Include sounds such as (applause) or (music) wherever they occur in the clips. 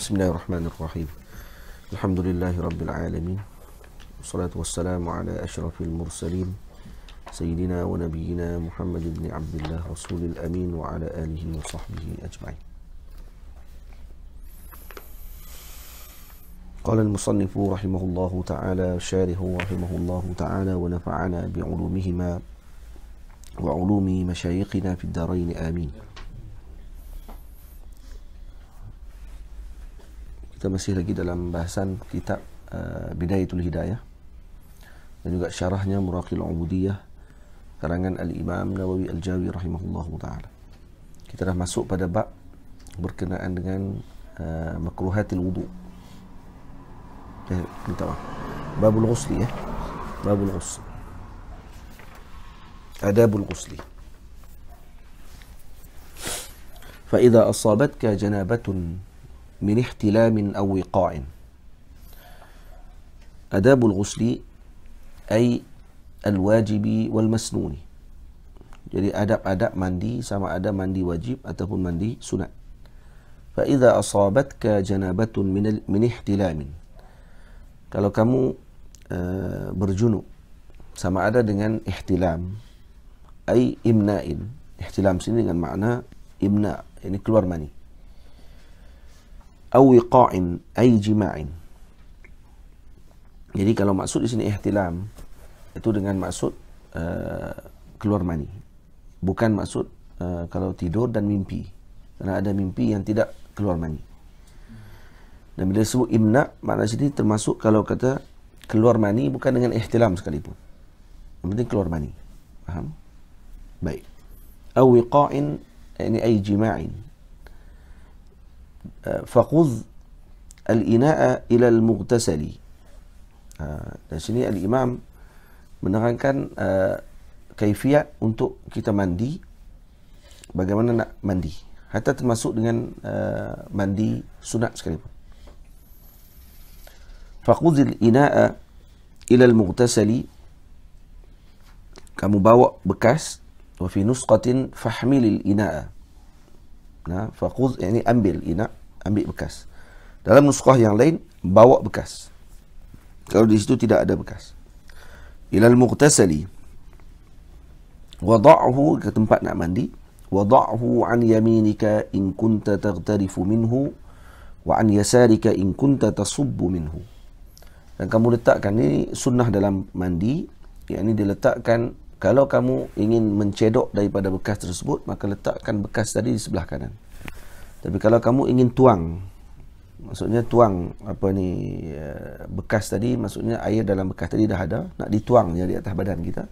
بسم الله الرحمن الرحيم الحمد لله رب العالمين والصلاة والسلام على أشرف المرسلين سيدنا ونبينا محمد بن عبد الله رسول الأمين وعلى آله وصحبه أجمعين قال المصنف رحمه الله تعالى شاره رحمه الله تعالى ونفعنا بعلومهما وعلوم مشايخنا في الدارين آمين kita masih lagi dalam bahasan kitab uh, Bidayatul Hidayah dan juga syarahnya Muraqil Ubudiyah karangan Al-Imam Nawawi Al-Jawi rahimahullahu taala. Kita dah masuk pada bab berkenaan dengan uh, makruhatil wudu. Eh, kita bab Babul ghusli ya. Eh? Babul ghusli. Adabul ghusli. فإذا أصابتك جنابةٌ من احتلام او وقاع اداب الغسل اي الواجب والمسنون jadi adab-adab mandi sama ada mandi wajib ataupun mandi sunat. Fa idza asabatka janabatun min min ihtilamin. Kalau kamu uh, eh, berjunub sama ada dengan ihtilam ai imna'in. Ihtilam sini dengan makna imna, ini keluar mani. Uh, أو وقاع أي جماع jadi kalau maksud di sini ihtilam itu dengan maksud uh, keluar mani bukan maksud uh, kalau tidur dan mimpi kerana ada mimpi yang tidak keluar mani dan bila sebut imna makna sini termasuk kalau kata keluar mani bukan dengan ihtilam sekalipun yang penting keluar mani faham baik aw wiqa'in ini ay jima'in فخذ الإناء إلى المغتسل آه الإمام menerangkan uh, kaifiat untuk kita mandi bagaimana nak mandi hatta termasuk dengan uh, mandi sunat sekalipun faqudh al-ina'a ila al-mughtasali kamu bawa bekas wa fi nusqatin fahmil al-ina'a nah ha, faqudh yani ambil ina' ambil bekas. Dalam nuskah yang lain, bawa bekas. Kalau di situ tidak ada bekas. Ilal muqtasali. Wada'ahu ke tempat nak mandi. Wada'ahu an yaminika in kunta taghtarifu minhu. Wa an yasarika in kunta tasubbu minhu. Dan kamu letakkan ini sunnah dalam mandi. Yang ini diletakkan kalau kamu ingin mencedok daripada bekas tersebut, maka letakkan bekas tadi di sebelah kanan. Tapi kalau kamu ingin tuang Maksudnya tuang apa ni eh, bekas tadi maksudnya air dalam bekas tadi dah ada nak dituang di atas badan kita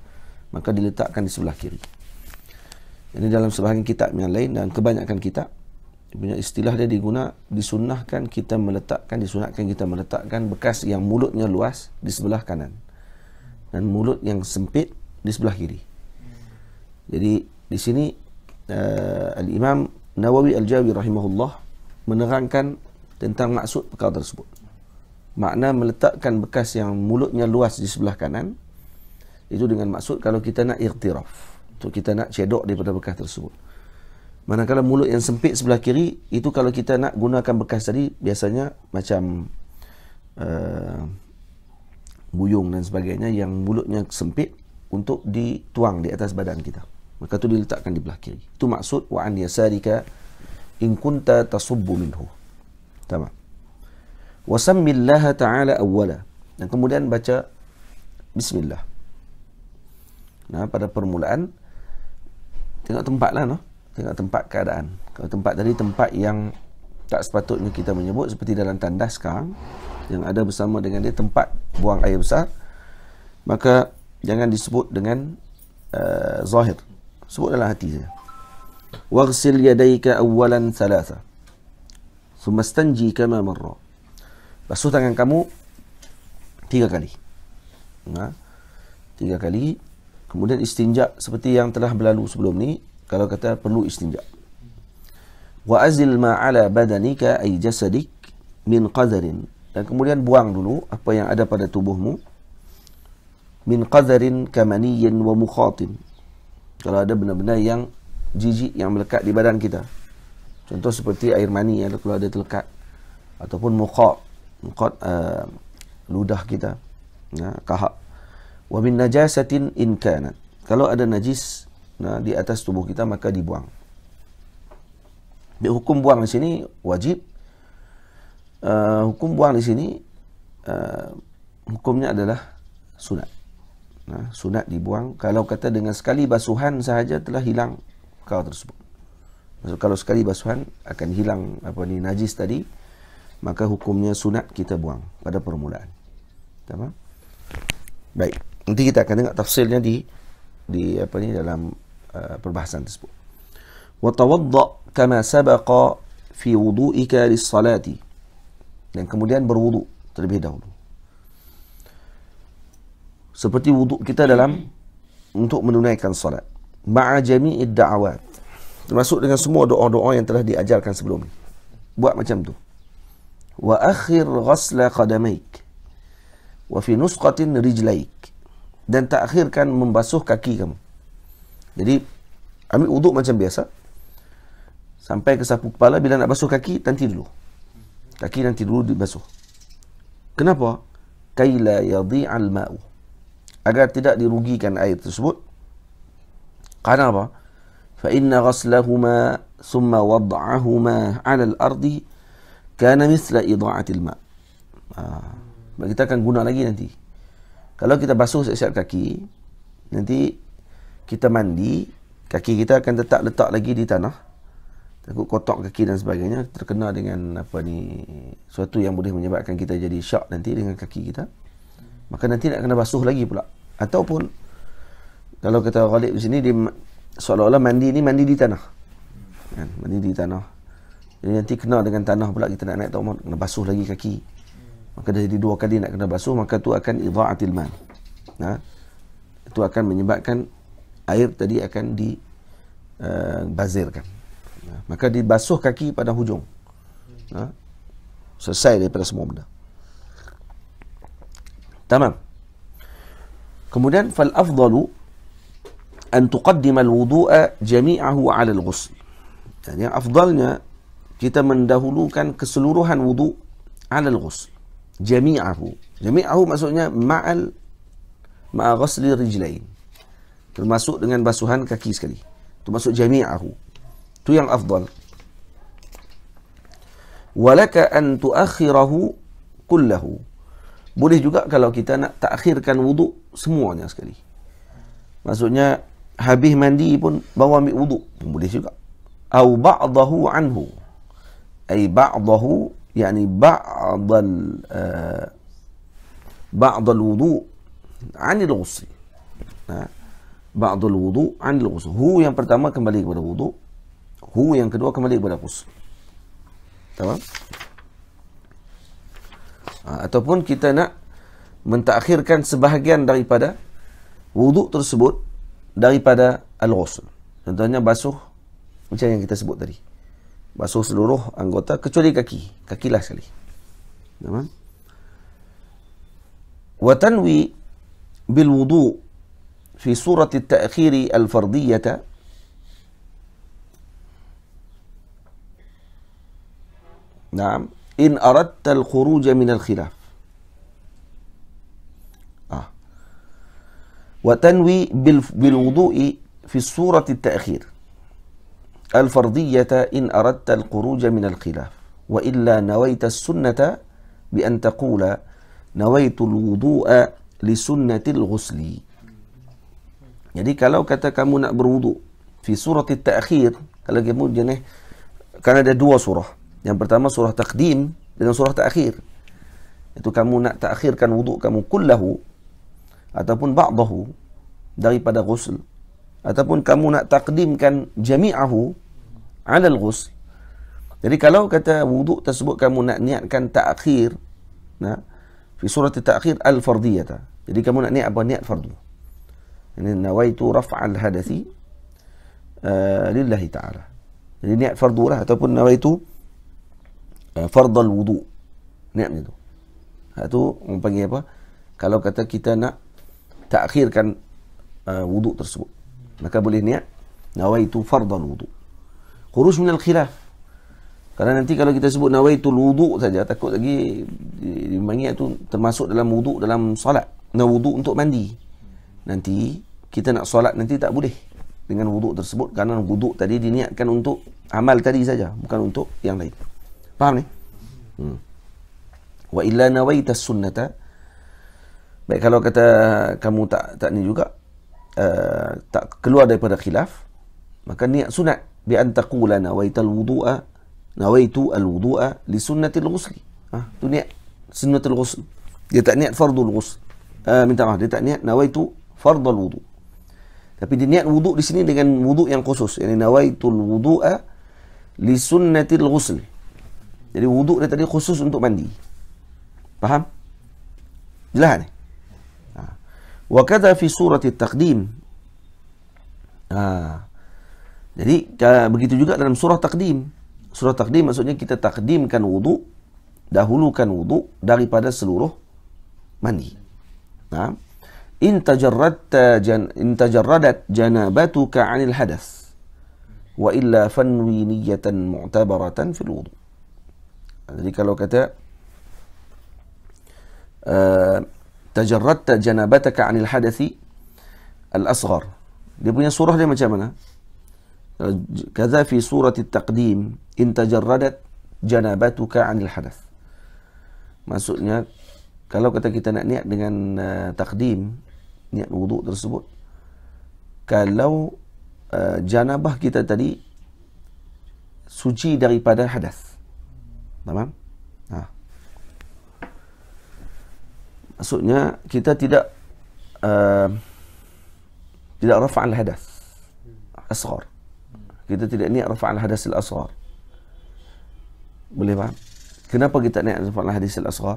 maka diletakkan di sebelah kiri. Ini dalam sebahagian kitab yang lain dan kebanyakan kitab punya istilah dia diguna disunahkan kita meletakkan disunahkan kita meletakkan bekas yang mulutnya luas di sebelah kanan dan mulut yang sempit di sebelah kiri. Jadi di sini uh, al-Imam Nawawi Al-Jawi rahimahullah menerangkan tentang maksud perkara tersebut. Makna meletakkan bekas yang mulutnya luas di sebelah kanan itu dengan maksud kalau kita nak irtiraf. tu kita nak cedok daripada bekas tersebut. Manakala mulut yang sempit sebelah kiri itu kalau kita nak gunakan bekas tadi biasanya macam uh, buyung dan sebagainya yang mulutnya sempit untuk dituang di atas badan kita maka tu diletakkan di belah kiri itu maksud wa an yasarika in kunta tasubbu minhu tamam wa sammillah ta'ala awwala dan kemudian baca bismillah nah pada permulaan tengok tempatlah noh tengok tempat keadaan kalau tempat tadi tempat yang tak sepatutnya kita menyebut seperti dalam tandas sekarang yang ada bersama dengan dia tempat buang air besar maka jangan disebut dengan uh, zahir sebut dalam hati saya waghsil yadayka awwalan thalatha thumma stanji kama marra basuh tangan kamu tiga kali ha? tiga kali kemudian istinja seperti yang telah berlalu sebelum ni kalau kata perlu istinja wa azil ma'ala ala badanika ay jasadik min qadarin dan kemudian buang dulu apa yang ada pada tubuhmu min qadarin kamaniyin wa mukhatin kalau ada benda-benda yang jijik yang melekat di badan kita. Contoh seperti air mani yang kalau ada terlekat ataupun muqaq, muqaq uh, eh, ludah kita. Ya, kahak. Wa min najasatin in kanat. Kalau ada najis nah, di atas tubuh kita maka dibuang. Di hukum buang di sini wajib. Uh, hukum buang di sini uh, hukumnya adalah sunat. Ha, sunat dibuang kalau kata dengan sekali basuhan sahaja telah hilang perkara tersebut. Maksud kalau sekali basuhan akan hilang apa ni najis tadi maka hukumnya sunat kita buang pada permulaan. Tamam? Baik, nanti kita akan tengok tafsirnya di di apa ni dalam uh, perbahasan tersebut. Wa tawaddo kama sabaqa fi wudu'ika lis-salati. Dan kemudian berwudu terlebih dahulu seperti wuduk kita dalam untuk menunaikan solat ma'a jami'i da'awat termasuk dengan semua doa-doa yang telah diajarkan sebelum ini buat macam tu wa akhir ghasla qadamaik wa fi nusqatin rijlaik dan takhirkan membasuh kaki kamu jadi ambil wuduk macam biasa sampai ke sapu kepala bila nak basuh kaki nanti dulu kaki nanti dulu dibasuh kenapa kaila yadhi'al ma'u agar tidak dirugikan air tersebut. Karena apa? Fa inna ghaslahuma thumma wad'ahuma 'ala al-ardi kana mithla idha'ati al-ma. Ah, ha, kita akan guna lagi nanti. Kalau kita basuh siap kaki, nanti kita mandi, kaki kita akan tetap letak lagi di tanah. Takut kotak kaki dan sebagainya terkena dengan apa ni suatu yang boleh menyebabkan kita jadi syak nanti dengan kaki kita. Maka nanti nak kena basuh lagi pula ataupun kalau kata Khalid di sini dia seolah-olah mandi ni mandi di tanah. Kan? Mandi di tanah. Jadi nanti kena dengan tanah pula kita nak naik tak kena basuh lagi kaki. Maka dah jadi dua kali nak kena basuh, maka tu akan idha'atil man. Nah, ha? Itu akan menyebabkan air tadi akan di uh, bazirkan. Ha? Maka dibasuh kaki pada hujung. Ha? Selesai daripada semua benda. Tamam. Kemudian fal afdalu an tuqaddim al wudu'a jami'ahu 'ala al ghusl. Jadi yani, afdalnya kita mendahulukan keseluruhan wudu 'ala al ghusl. Jami'ahu. Jami'ahu maksudnya ma'al ma'a ghusl rijlain. Termasuk dengan basuhan kaki sekali. Itu maksud jami'ahu. Itu yang afdal. Walaka an tuakhirahu kullahu. Boleh juga kalau kita nak takhirkan wuduk semuanya sekali. Maksudnya habis mandi pun bawa ambil wuduk boleh juga. Au ba'dahu anhu. Ai ba'dahu yani ba'dal uh, ba'dal wuduk 'an al-ghusl. Ha? Ba'dul wuduk 'an al Hu yang pertama kembali kepada wuduk. Hu yang kedua kembali kepada ghusl. Tamam? ha, ataupun kita nak mentakhirkan sebahagian daripada wuduk tersebut daripada al-ghusl. Contohnya basuh macam yang kita sebut tadi. Basuh seluruh anggota kecuali kaki. kaki lah sekali. Nama? Wa tanwi bil wudu fi surat at-ta'khir al fardiyah Naam. إن أردت الخروج من الخلاف آه. وتنوي بالوضوء في صورة التأخير الفرضية إن أردت الخروج من الخلاف وإلا نويت السنة بأن تقول نويت الوضوء لسنة الغسل يعني كلو kata kamu nak berwuduk Fi surat at-ta'khir Kalau kamu jenis Kan ada Yang pertama surah takdim dan surah takhir. Itu kamu nak takhirkan wuduk kamu kullahu ataupun ba'dahu daripada ghusl ataupun kamu nak takdimkan jami'ahu al ghusl. Jadi kalau kata wuduk tersebut kamu nak niatkan takhir nah fi surah takhir al fardiyah. Jadi kamu nak niat apa niat fardu. Ini nawaitu raf'al hadasi uh, eh, lillahi ta'ala. Jadi niat fardu lah ataupun nawaitu Eh, fardal wudu niat macam tu ha, tu apa kalau kata kita nak takhirkan uh, wudu tersebut maka boleh niat nawaitu fardal wudu khuruj min al khilaf kerana nanti kalau kita sebut nawaitu wudu saja takut lagi dimanggil itu termasuk dalam wudu dalam solat na wudu untuk mandi nanti kita nak solat nanti tak boleh dengan wudu tersebut kerana wudu tadi diniatkan untuk amal tadi saja bukan untuk yang lain. Faham ni? Hmm. Wa illa nawaita sunnata. Baik kalau kata kamu tak tak ni juga uh, tak keluar daripada khilaf, maka niat sunat bi an taqula nawaita al nawaitu al li sunnati al Ah, ha, tu niat sunnat al Dia tak niat fardu al Uh, eh, minta maaf, dia tak niat nawaitu fardu al Tapi dia niat wudu' di sini dengan wudu' yang khusus, yakni nawaitu al li sunnati al jadi wuduk dia tadi khusus untuk mandi. Faham? Jelas ni. Ha. Wa kadha fi surati taqdim. Ha. Jadi begitu juga dalam surah taqdim. Surah taqdim maksudnya kita takdimkan wuduk, dahulukan wuduk daripada seluruh mandi. Nah, ha. in tajarratta jan in tajarradat janabatuka 'anil hadas wa illa fanwi niyatan mu'tabaratan fil wuduk. Jadi kalau kata uh, eh, tajarratta janabataka anil hadathi al-asghar. Dia punya surah dia macam mana? Eh, Kaza fi surati taqdim in tajarradat janabatuka anil hadath. Maksudnya kalau kata kita nak niat dengan uh, niat wuduk tersebut kalau janabah kita tadi suci daripada hadas tak faham? Ha. Maksudnya kita tidak uh, tidak rafa' al-hadas asghar. Kita tidak niat rafa' al-hadas al-asghar. Boleh faham? Kenapa kita niat rafa' al-hadas al-asghar?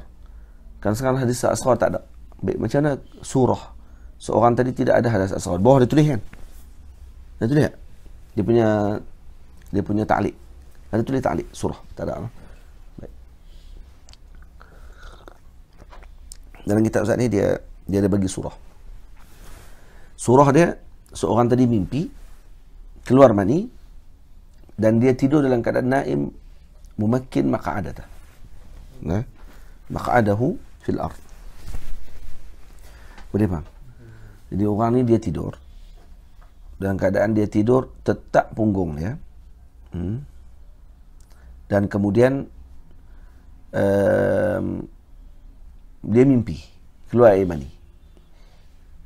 Kan sekarang hadis al-asghar tak ada. Baik, macam mana surah seorang tadi tidak ada hadas al-asghar. Bawah dia tulis kan? Dia tulis Dia punya dia punya ta'liq. Ada tulis ta'liq surah. Tak ada. Lah. dalam kitab Ustaz ni dia dia ada bagi surah. Surah dia seorang tadi mimpi keluar mani dan dia tidur dalam keadaan naim memakin maqa'adatah. Nah. Maqa'adahu fil ard. Boleh faham? Jadi orang ni dia tidur dalam keadaan dia tidur tetap punggung dia. Hmm. Dan kemudian ehm, dia mimpi keluar air mani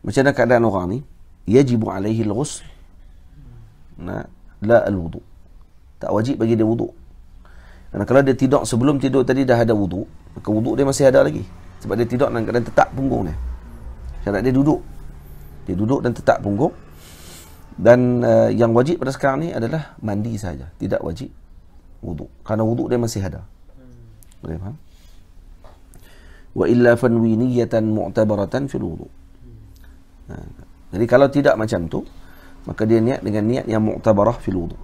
macam mana keadaan orang ni wajib alaihi alghusl nah la alwudu tak wajib bagi dia wuduk kerana kalau dia tidur sebelum tidur tadi dah ada wuduk maka wuduk dia masih ada lagi sebab dia tidur dan kadang, -kadang tetap punggung dia syarat dia duduk dia duduk dan tetap punggung dan uh, yang wajib pada sekarang ni adalah mandi saja tidak wajib wuduk kerana wuduk dia masih ada boleh faham wa illa fanwi niyatan mu'tabaratan fil wudu. Ha. Jadi kalau tidak macam tu, maka dia niat dengan niat yang mu'tabarah fil wudu.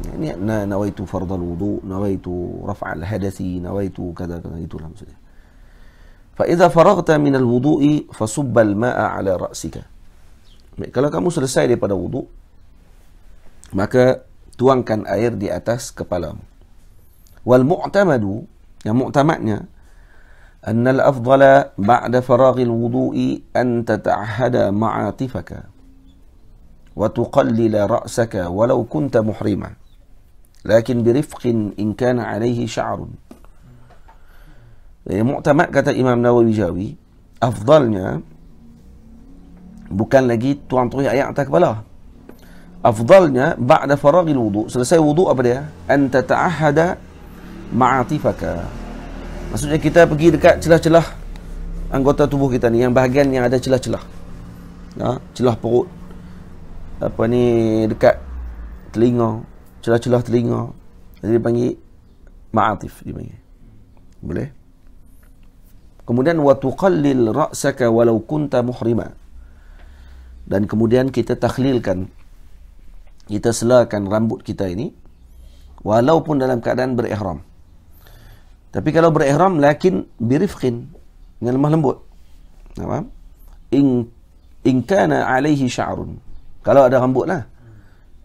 Ha, niat na nawaitu fardal wudu, nawaitu al hadasi, nawaitu kada kada itu lah maksudnya. Fa'idha faragta minal wudu'i al ma'a ala ra'sika. Kalau kamu selesai daripada wudu, maka tuangkan air di atas kepala. Wal mu'tamadu, yang mu'tamadnya, أن الأفضل بعد فراغ الوضوء أن تتعهد معاطفك وتقلل رأسك ولو كنت محرما لكن برفق إن كان عليه شعر يعني معتمد كتا إمام نووي جاوي أفضلنا bukan lagi tuan tuan ayat atas kepala afdalnya ba'da faragil wudu selesai wudu apa dia anta ta'ahada Maksudnya kita pergi dekat celah-celah anggota tubuh kita ni yang bahagian yang ada celah-celah. Ha, celah perut. Apa ni dekat telinga, celah-celah telinga. Jadi dipanggil ma'atif dipanggil. Boleh? Kemudian wa tuqallil ra'saka walau kunta muhrima. Dan kemudian kita takhlilkan kita selakan rambut kita ini walaupun dalam keadaan berihram. Tapi kalau berihram lakin birifqin dengan lemah lembut. Apa? In in kana alaihi sharun. Kalau ada rambut lah.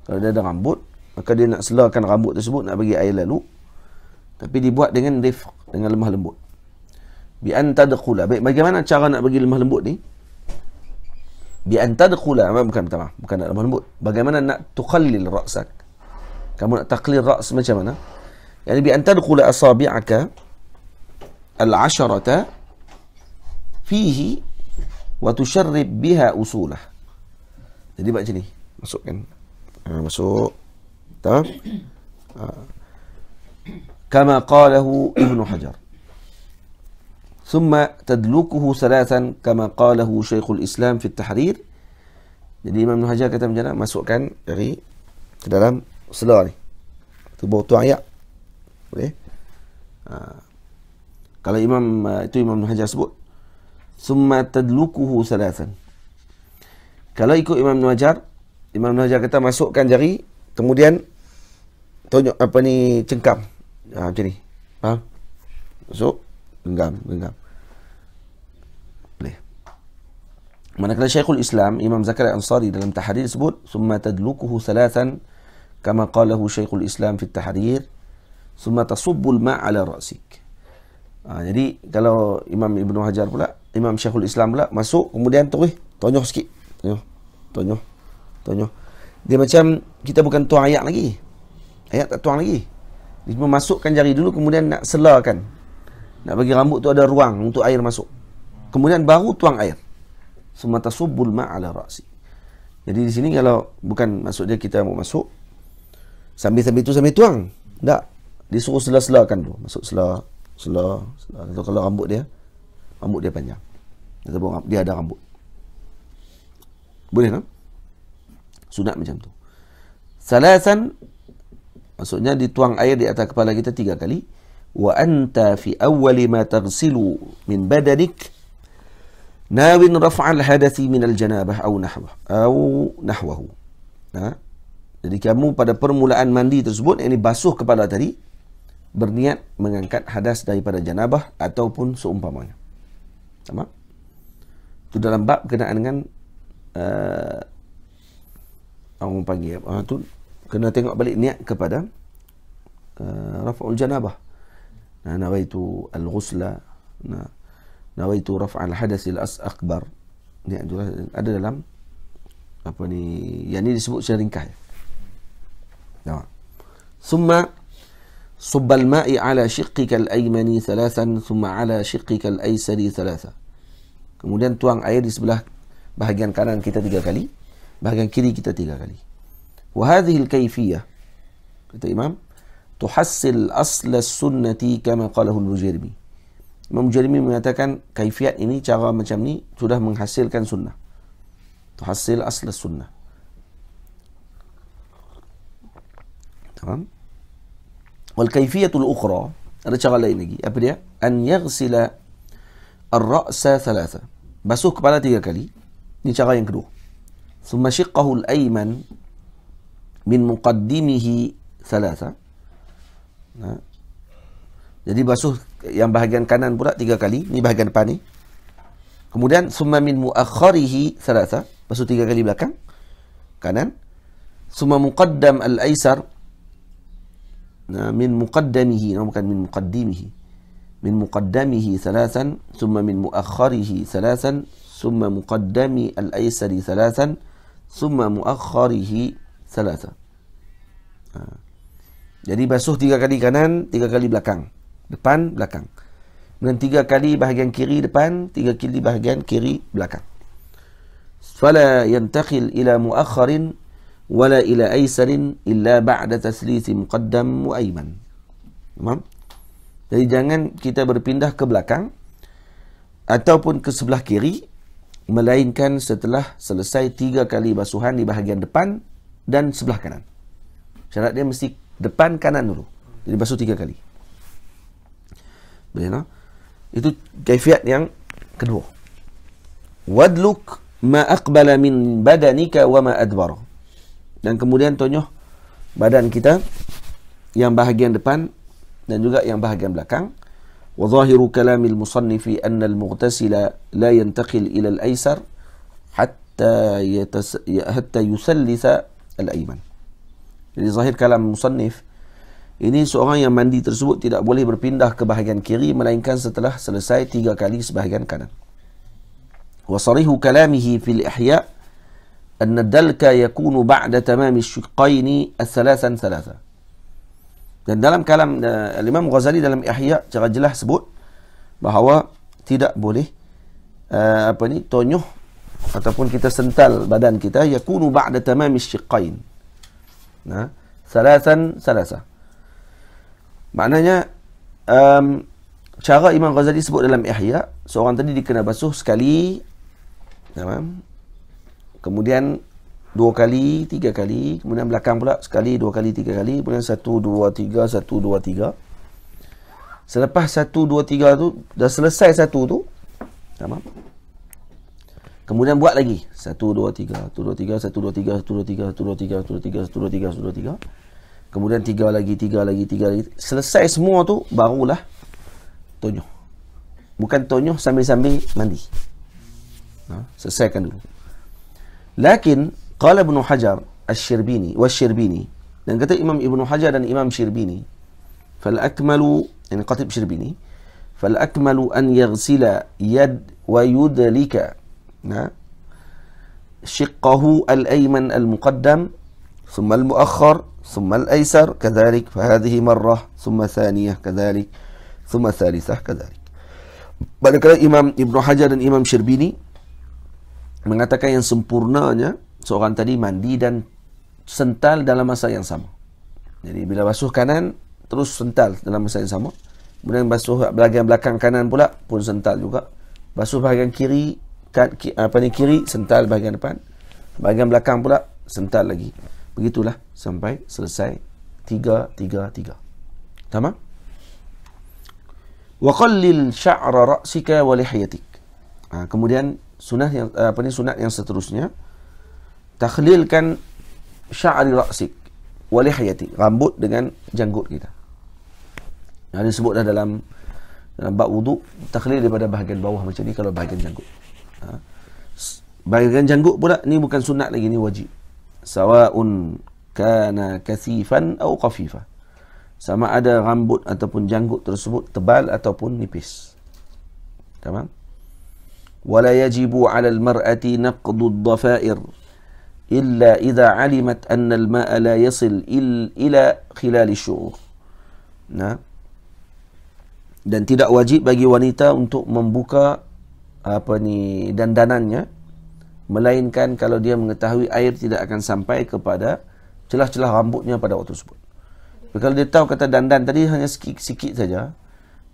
Kalau dia ada rambut, maka dia nak selarkan rambut tersebut, nak bagi air lalu. Tapi dibuat dengan rifq, dengan lemah lembut. Bi antadkhula. Baik, bagaimana cara nak bagi lemah lembut ni? Bi antadkhula. Apa bukan minta Bukan nak lemah lembut. Bagaimana nak tukhallil ra'sak? Kamu nak taklil ra'as macam mana? يعني بأن تدخل أصابعك العشرة فيه وتشرب بها أصوله jadi buat macam ni. Masukkan. Ha, masuk. Tak? Ha. Kama qalahu Ibn Hajar. Thumma tadlukuhu salatan kama qalahu Syekhul Islam fi tahrir. Jadi Imam Ibn Hajar kata macam mana? Masukkan dari ke dalam selar ni. Tu bawah tu ayat okey uh, kalau imam uh, itu imam hajar sebut summa tadlukuhu salasan kalau ikut imam hajar imam hajar kata masukkan jari kemudian tunjuk apa ni cengkam ha, macam ni ha masuk genggam genggam boleh manakala syekhul islam imam zakaria ansari dalam tahrir sebut summa tadlukuhu salasan kama qalahu syekhul islam fi tahrir summa tasubbul ma ala rasik. Ha, jadi kalau Imam Ibnu Hajar pula, Imam Syekhul Islam pula masuk kemudian terus tonyoh sikit. Tonyoh. Tonyoh. Tonyoh. Dia macam kita bukan tuang ayat lagi. Ayat tak tuang lagi. Dia cuma masukkan jari dulu kemudian nak selakan. Nak bagi rambut tu ada ruang untuk air masuk. Kemudian baru tuang air. Summa tasubbul ma ala rasik. Jadi di sini kalau bukan maksud dia kita mau masuk sambil-sambil tu sambil tuang. Tak. Dia suruh selah-selahkan tu Masuk selah Selah, selah. Contoh, Kalau rambut dia Rambut dia panjang Ataupun dia ada rambut Boleh tak? Kan? Sunat macam tu Salasan Maksudnya dituang air di atas kepala kita tiga kali Wa anta fi awwali ma tagsilu min badanik Nawin raf'al hadathi min al-janabah Au nahwah Au nahwahu ha? Jadi kamu pada permulaan mandi tersebut Yang ini basuh kepala tadi berniat mengangkat hadas daripada janabah ataupun seumpamanya. Sama? Itu dalam bab kena dengan uh, orang panggil uh, tu kena tengok balik niat kepada uh, raf'ul janabah. Nah, nawaitu al-ghusla, nah, nawaitu raf'al hadas al-as akbar. Niat itu lah, ada dalam apa ni? Yang ini disebut secara ringkas. Tamam. Ya. Summa صب الماء على شقك الأيمن ثلاثا ثم على شقك الأيسر ثلاثا kemudian tuang air di sebelah bahagian kanan kita tiga kali bahagian kiri kita tiga kali وهذه الكيفية kata Imam tuhassil asl sunnati kama qalahu al-Mujrimi Imam Mujrimi mengatakan kaifiat ini cara macam ni sudah menghasilkan sunnah tuhassil asl sunnah tamam wal kayfiyatul ukhra ada cara lain lagi apa dia an yaghsila ar-ra'sa thalatha basuh kepala tiga kali ini cara yang kedua thumma shiqqahu al-ayman min muqaddimihi thalatha nah. Ha? jadi basuh yang bahagian kanan pula tiga kali ini bahagian depan ni kemudian thumma min muakhkharihi thalatha basuh tiga kali belakang kanan thumma muqaddam al-aisar min muqaddamihi no, bukan min muqaddimihi min muqaddamihi thalasan thumma min muakhkharihi thalasan thumma muqaddami al-aysari thalasan thumma muakhkharihi thalasan ha. jadi basuh tiga kali kanan tiga kali belakang depan belakang dan tiga kali bahagian kiri depan tiga kali bahagian kiri belakang fala yantakhil ila muakhkharin ولا إلى أيسر إلا بعد تسليس مقدم وأيمن تمام jadi jangan kita berpindah ke belakang ataupun ke sebelah kiri melainkan setelah selesai tiga kali basuhan di bahagian depan dan sebelah kanan syarat dia mesti depan kanan dulu jadi basuh tiga kali boleh tak? itu kaifiat yang kedua wadluk ma aqbala min badanika wa ma adbara dan kemudian tonyoh badan kita yang bahagian depan dan juga yang bahagian belakang wa zahiru kalamil musannifi anna al mughtasila la yantaqil ila al aisar hatta hatta yusallisa al ayman jadi zahir kalam musannif ini seorang yang mandi tersebut tidak boleh berpindah ke bahagian kiri melainkan setelah selesai tiga kali sebahagian kanan wa sarihu kalamihi fil ihya' أن الدلك يكون بعد تمام الشقين الثلاثا ثلاثا dan dalam kalam uh, Imam Ghazali dalam Ihya secara jelas sebut bahawa tidak boleh uh, apa ni tonyuh ataupun kita sental badan kita yakunu ba'da tamam ash-shiqain. Nah, salasan salasa. Maknanya um, cara Imam Ghazali sebut dalam Ihya seorang tadi dikena basuh sekali tamam kemudian dua kali, tiga kali, kemudian belakang pula sekali, dua kali, tiga kali, kemudian satu, dua, tiga, satu, dua, tiga. Selepas satu, dua, tiga tu, dah selesai satu tu, sama. Kemudian buat lagi. Satu, dua, tiga, satu, dua, tiga, satu, dua, tiga, satu, dua, tiga, satu, dua, tiga, satu, dua, tiga, satu, dua, tiga, satu, dua, tiga. Kemudian tiga lagi, tiga lagi, tiga lagi. Selesai semua tu, barulah tonyoh. Bukan tonyoh sambil-sambil mandi. Ha? Selesaikan dulu. لكن قال ابن حجر الشربيني والشربيني لان قتل امام ابن حجر لان امام شربيني فالاكمل يعني قتل شربيني فالاكمل ان يغسل يد ويدلك شقه الايمن المقدم ثم المؤخر ثم الايسر كذلك فهذه مره ثم ثانيه كذلك ثم ثالثه كذلك بل كان الامام ابن حجر الامام شربيني mengatakan yang sempurnanya seorang tadi mandi dan sental dalam masa yang sama. Jadi bila basuh kanan terus sental dalam masa yang sama. Kemudian basuh bahagian belakang kanan pula pun sental juga. Basuh bahagian kiri kan apa ni kiri sental bahagian depan. Bahagian belakang pula sental lagi. Begitulah sampai selesai 3 3 Tamam? Wa qallil shara ra'sika wa lihyatik. Ha, kemudian sunat yang eh, apa ni sunat yang seterusnya takhlilkan sya'ri ra'sik wa lihyati rambut dengan janggut kita. Yang disebut dah dalam dalam bab wudu takhlil daripada bahagian bawah macam ni kalau bahagian janggut. Ha? Bahagian janggut pula ni bukan sunat lagi ni wajib. Sawa'un kana kasifan atau qafifa. Sama ada rambut ataupun janggut tersebut tebal ataupun nipis. Tamam? ولا يجب على المرأة نقض الضفائر إلا إذا علمت أن الماء لا يصل إلى خلال الشعور nah. dan tidak wajib bagi wanita untuk membuka apa ni dandanannya melainkan kalau dia mengetahui air tidak akan sampai kepada celah-celah rambutnya pada waktu tersebut Jadi, kalau dia tahu kata dandan tadi hanya sikit-sikit saja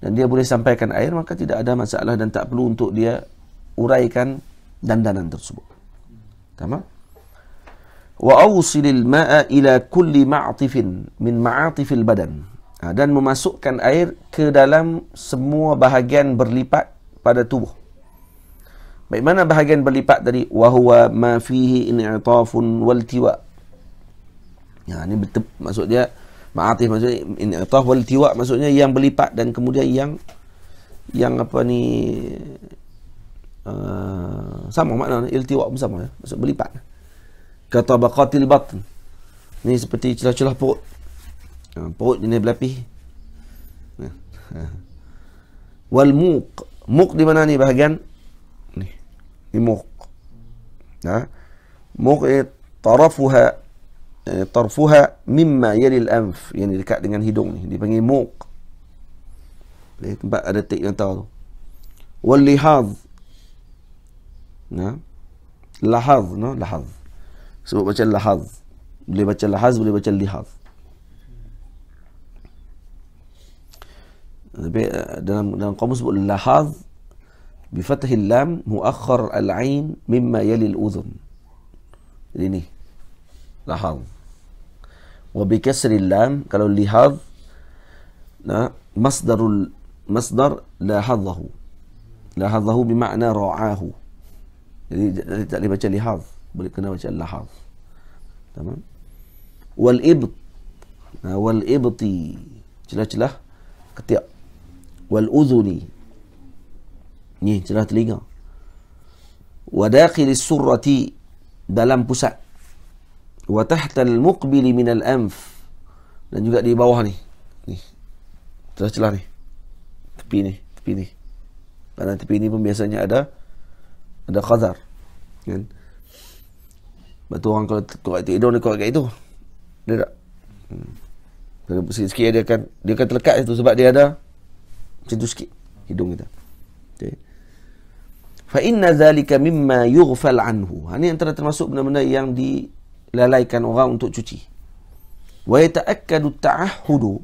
dan dia boleh sampaikan air maka tidak ada masalah dan tak perlu untuk dia uraikan dandanan tersebut. tama. Wa awsilil ma'a ila kulli ma'atifin min ma'atifil badan. Ha, dan memasukkan air ke dalam semua bahagian berlipat pada tubuh. Baik mana bahagian berlipat tadi? Wa huwa ma fihi in'atafun wal tiwa. Ya, ini betul, maksudnya ma'atif maksudnya in'ataf wal tiwa maksudnya yang berlipat dan kemudian yang yang apa ni Ah, sama makna iltiwak pun sama ya maksud berlipat kata baqatil batn ni seperti celah-celah perut uh, perut jenis belapih ya. wal muq muq di mana ni bahagian ni ni muq ha muq tarafuha eh, tarafuha mimma yali al anf yang dekat dengan hidung ni dipanggil muq tempat ada tik yang tahu tu wal lihad نعم لاحظنا لاحظ sebut macam lahaz boleh baca lahaz boleh baca lihaz tapi dalam dalam kamus sebut lahaz bi fathil lam muakhkhar al ain mimma yali al udhun jadi ni lahaz wa bi kasri lam kalau lihaz nah masdarul masdar lahadhahu lahadhahu bi ma'na ra'ahu Jadi tak boleh baca lihaz, boleh kena baca lahaz. Tamam? Wal ibt. Ha, wal ibti. Celah-celah ketiak. Wal uzuni. Ni celah telinga. Wa surati dalam pusat. watahtal tahta al-muqbil min al-anf. Dan juga di bawah ni. Ni. Celah-celah ni. Tepi ni, tepi ni. Karena tepi ni pun biasanya ada ada khazar kan sebab tu orang kalau kuat tidur dia kuat kat itu dia tak hmm. sikit-sikit dia akan dia akan terlekat itu sebab dia ada macam tu sikit hidung kita okay. fa inna zalika mimma yughfal anhu ini ha, antara termasuk benda-benda yang dilalaikan orang untuk cuci wa yata'akkadu ta'ahudu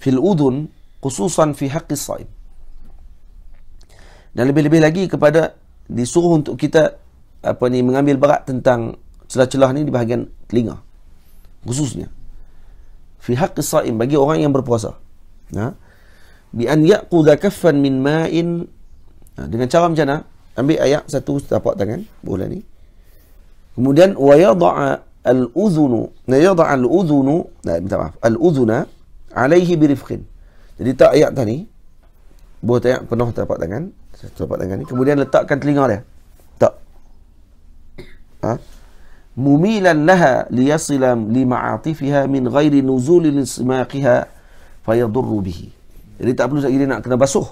fil udhun khususan fi haqqi saib dan lebih-lebih lagi kepada disuruh untuk kita apa ni mengambil berat tentang celah-celah ni di bahagian telinga khususnya fi haqqi saim bagi orang yang berpuasa ha bi an yaqudha kaffan min ma'in ha, dengan cara macam mana ambil ayat satu setapak tangan bola ni kemudian wa yada'a al-udhunu na yada'a al-udhunu na minta maaf al-udhuna alaihi bi jadi tak ayat tadi Buah tayak penuh telapak tangan. Telapak tangan ni. Kemudian letakkan telinga dia. Tak. Ha? Mumilan laha liyasilam lima'atifiha min ghairi nuzuli nismaqiha fayadurru bihi. Jadi tak perlu sekejap dia nak kena basuh.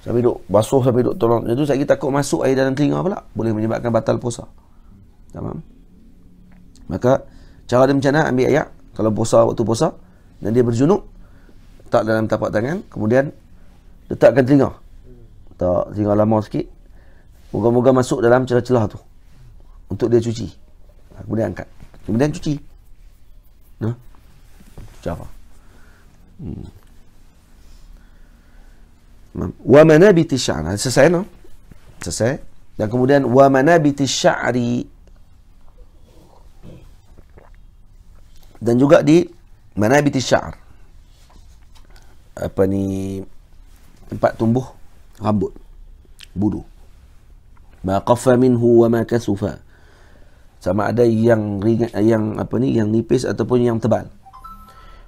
Sambil duduk basuh, sambil duduk tolong. Itu sekejap takut masuk air dalam telinga pula. Boleh menyebabkan batal puasa. Tamam? Maka, cara dia macam mana ambil ayat. Kalau puasa, waktu puasa. Dan dia berjunuk. Tak dalam tapak tangan. Kemudian, letakkan telinga. Tak, telinga lama sikit. Moga-moga masuk dalam celah-celah tu. Untuk dia cuci. Ha, kemudian angkat. Kemudian cuci. Nah. Cuci apa? Hmm. Wa manabiti sya'ar. Selesai, no? Selesai. Dan kemudian, wa manabiti sya'ari. Dan juga di manabiti sya'ar. Apa ni tempat tumbuh rambut bulu ma qaffa minhu wa ma kasufa sama ada yang ringan yang apa ni yang nipis ataupun yang tebal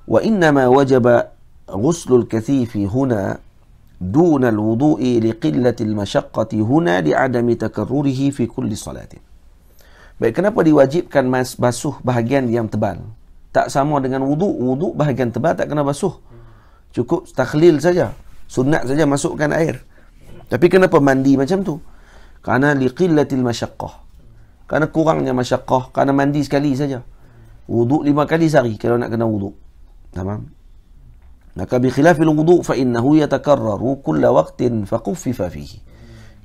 wa inna ma wajaba ghuslu al-kathif huna دون الوضوء لقلة المشقة هنا لعدم تكرره في كل صلاة. Baik, kenapa diwajibkan mas basuh bahagian yang tebal? Tak sama dengan wudu. Wudu bahagian tebal tak kena basuh. Cukup takhlil saja. Sunat saja masukkan air. Tapi kenapa mandi macam tu? Karena liqillatil masyakkah. karena kurangnya masyakkah. karena mandi sekali saja. Wuduk lima kali sehari kalau nak kena wuduk. Tamam? Maka bi khilafil wudu fa innahu yatakarraru kulla waqtin fa quffifa fihi.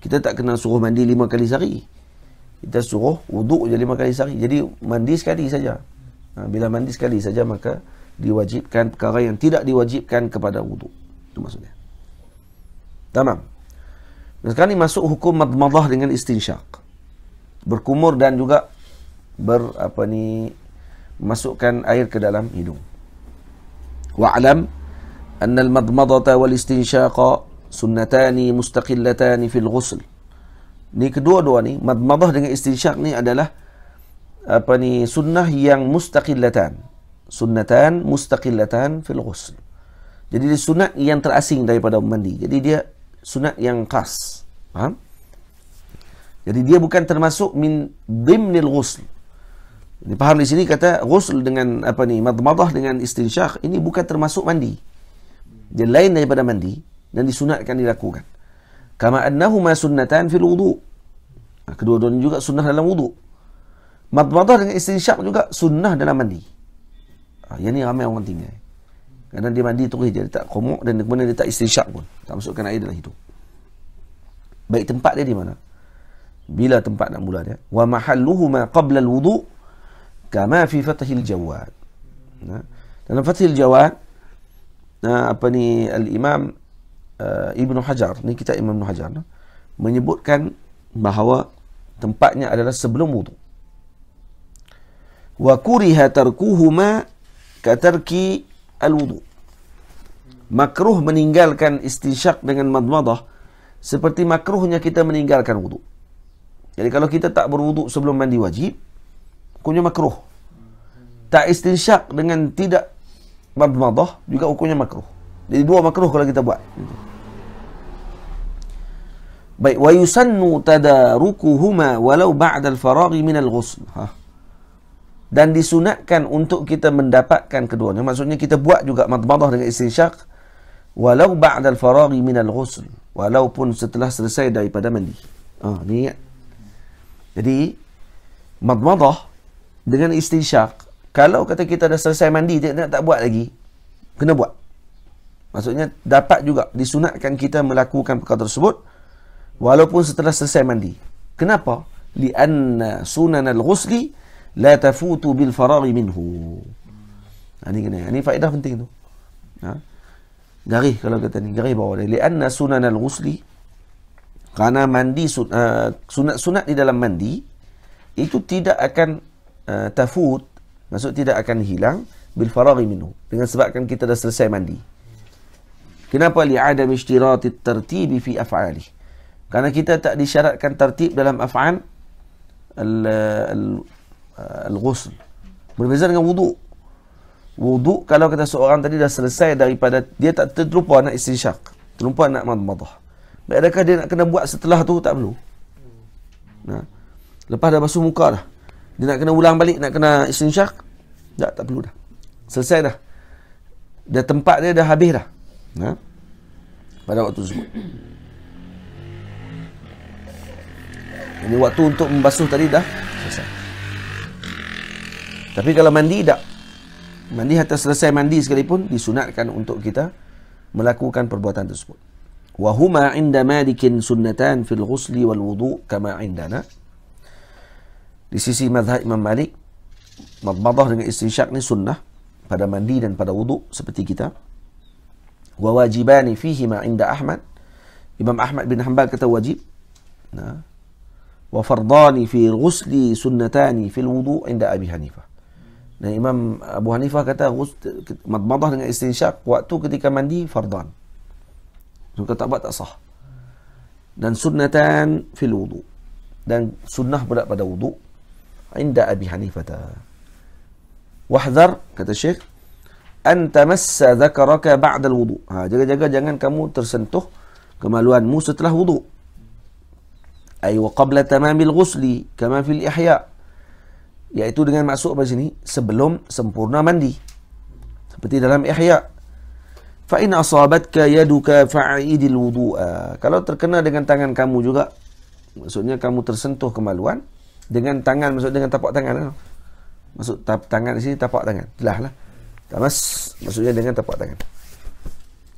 Kita tak kena suruh mandi lima kali sehari. Kita suruh wuduk je lima kali sehari. Jadi mandi sekali saja. Ha, bila mandi sekali saja maka diwajibkan perkara yang tidak diwajibkan kepada wuduk. Itu maksudnya. Tamam. Sekarang ni masuk hukum madmadah dengan istinsyak. Berkumur dan juga ber apa ni masukkan air ke dalam hidung. Wa'lam anna al-madmadata wal istinsyaqa sunnatani mustaqillatan fil ghusl. Ni kedua-dua ni madmadah dengan istinsyak ni adalah apa ni sunnah yang mustaqillatan. Sunnatan mustaqillatan fil ghusl. Jadi dia sunat yang terasing daripada mandi. Jadi dia sunat yang khas. Faham? Jadi dia bukan termasuk min dimnil ghusl. Dipaham di sini kata ghusl dengan apa ni madmadah dengan istinsyak ini bukan termasuk mandi. Dia lain daripada mandi dan disunatkan dilakukan. Kama annahuma sunnatan fil wudu. Ha, kedua-duanya juga sunnah dalam wudu. Madmadah dengan istinsyak juga sunnah dalam mandi. Ah, yang ini ramai orang tinggal. Kadang dia mandi terus je, dia tak komok dan kemudian dia tak istinsyak pun. Tak masukkan air dalam hidung. Baik tempat dia di mana? Bila tempat nak mula dia? Wa mahalluhu ma qabla al-wudu kama fi fathil jawad. Nah, dalam fathil jawad nah, apa ni al-Imam uh, Ibnu Hajar, ni kita Imam Ibnu Hajar nah, menyebutkan bahawa tempatnya adalah sebelum wudu. Wa kuriha tarkuhuma katarki al-wudu. Makruh meninggalkan istinsyak dengan madmadah seperti makruhnya kita meninggalkan wudu. Jadi kalau kita tak berwudu sebelum mandi wajib, hukumnya makruh. Tak istinsyak dengan tidak madmadah juga hukumnya makruh. Jadi dua makruh kalau kita buat. Baik, wa yusannu tadarukuhuma walau ba'da al-faraghi min al-ghusl. Ha dan disunatkan untuk kita mendapatkan keduanya maksudnya kita buat juga madbadah dengan istinsyak walau ba'da al-faraghi min al-ghusl walaupun setelah selesai daripada mandi ah ni jadi madbadah dengan istinsyak kalau kata kita dah selesai mandi tak nak tak buat lagi kena buat maksudnya dapat juga disunatkan kita melakukan perkara tersebut walaupun setelah selesai mandi kenapa li anna sunan al-ghusli la tafutu bil farari minhu. Ha, ini kena. Ini faedah penting tu. Ha? Garih kalau kata ni. Garih bawah dia. Lianna sunan al-ghusli. Kerana mandi sunat-sunat ha, di dalam mandi. Itu tidak akan uh, tafut. Maksud tidak akan hilang. Bil farari minhu. Dengan sebabkan kita dah selesai mandi. Kenapa ada ishtirati tertib fi af'ali? Karena kita tak disyaratkan tertib dalam af'an Eh, al-ghusl. Berbeza dengan wuduk. Wuduk kalau kata seorang tadi dah selesai daripada dia tak terlupa nak istinsyak. Terlupa nak madmadah. Baik adakah dia nak kena buat setelah tu tak perlu? Nah. Lepas dah basuh muka dah. Dia nak kena ulang balik nak kena istinsyak? Tak tak perlu dah. Selesai dah. Dia tempat dia dah habis dah. Nah. Pada waktu tersebut. Ini waktu untuk membasuh tadi dah selesai. Tapi kalau mandi tak Mandi hatta selesai mandi sekalipun Disunatkan untuk kita Melakukan perbuatan tersebut Wahuma inda malikin sunnatan fil ghusli wal wudu kama indana Di sisi madhah Imam Malik Madmadah dengan istinsyak ni sunnah Pada mandi dan pada wudu seperti kita Wa wajibani fihima inda Ahmad Imam Ahmad bin Hanbal kata wajib Nah wa fardani fi ghusli sunnatani fil wudu inda Abi Hanifah dan Imam Abu Hanifah kata Madmadah dengan istinsyak Waktu ketika mandi Fardhan So tak buat tak sah Dan sunnatan Fil wudu Dan sunnah pula pada wudu Inda Abi Hanifah Wahzar Kata Syekh Antamassa zakaraka Ba'dal wudu ha, Jaga-jaga jangan kamu tersentuh Kemaluanmu setelah wudu Ayu qabla tamamil ghusli Kama fil ihya' Iaitu dengan masuk ke sini? Sebelum sempurna mandi. Seperti dalam Ihya. Fa'in asabatka yaduka fa'aidil wudu'a. Kalau terkena dengan tangan kamu juga. Maksudnya kamu tersentuh kemaluan. Dengan tangan, maksud dengan tapak tangan. Kan? Maksud tap, tangan di sini, tapak tangan. Jelah lah. Tamas, maksudnya dengan tapak tangan.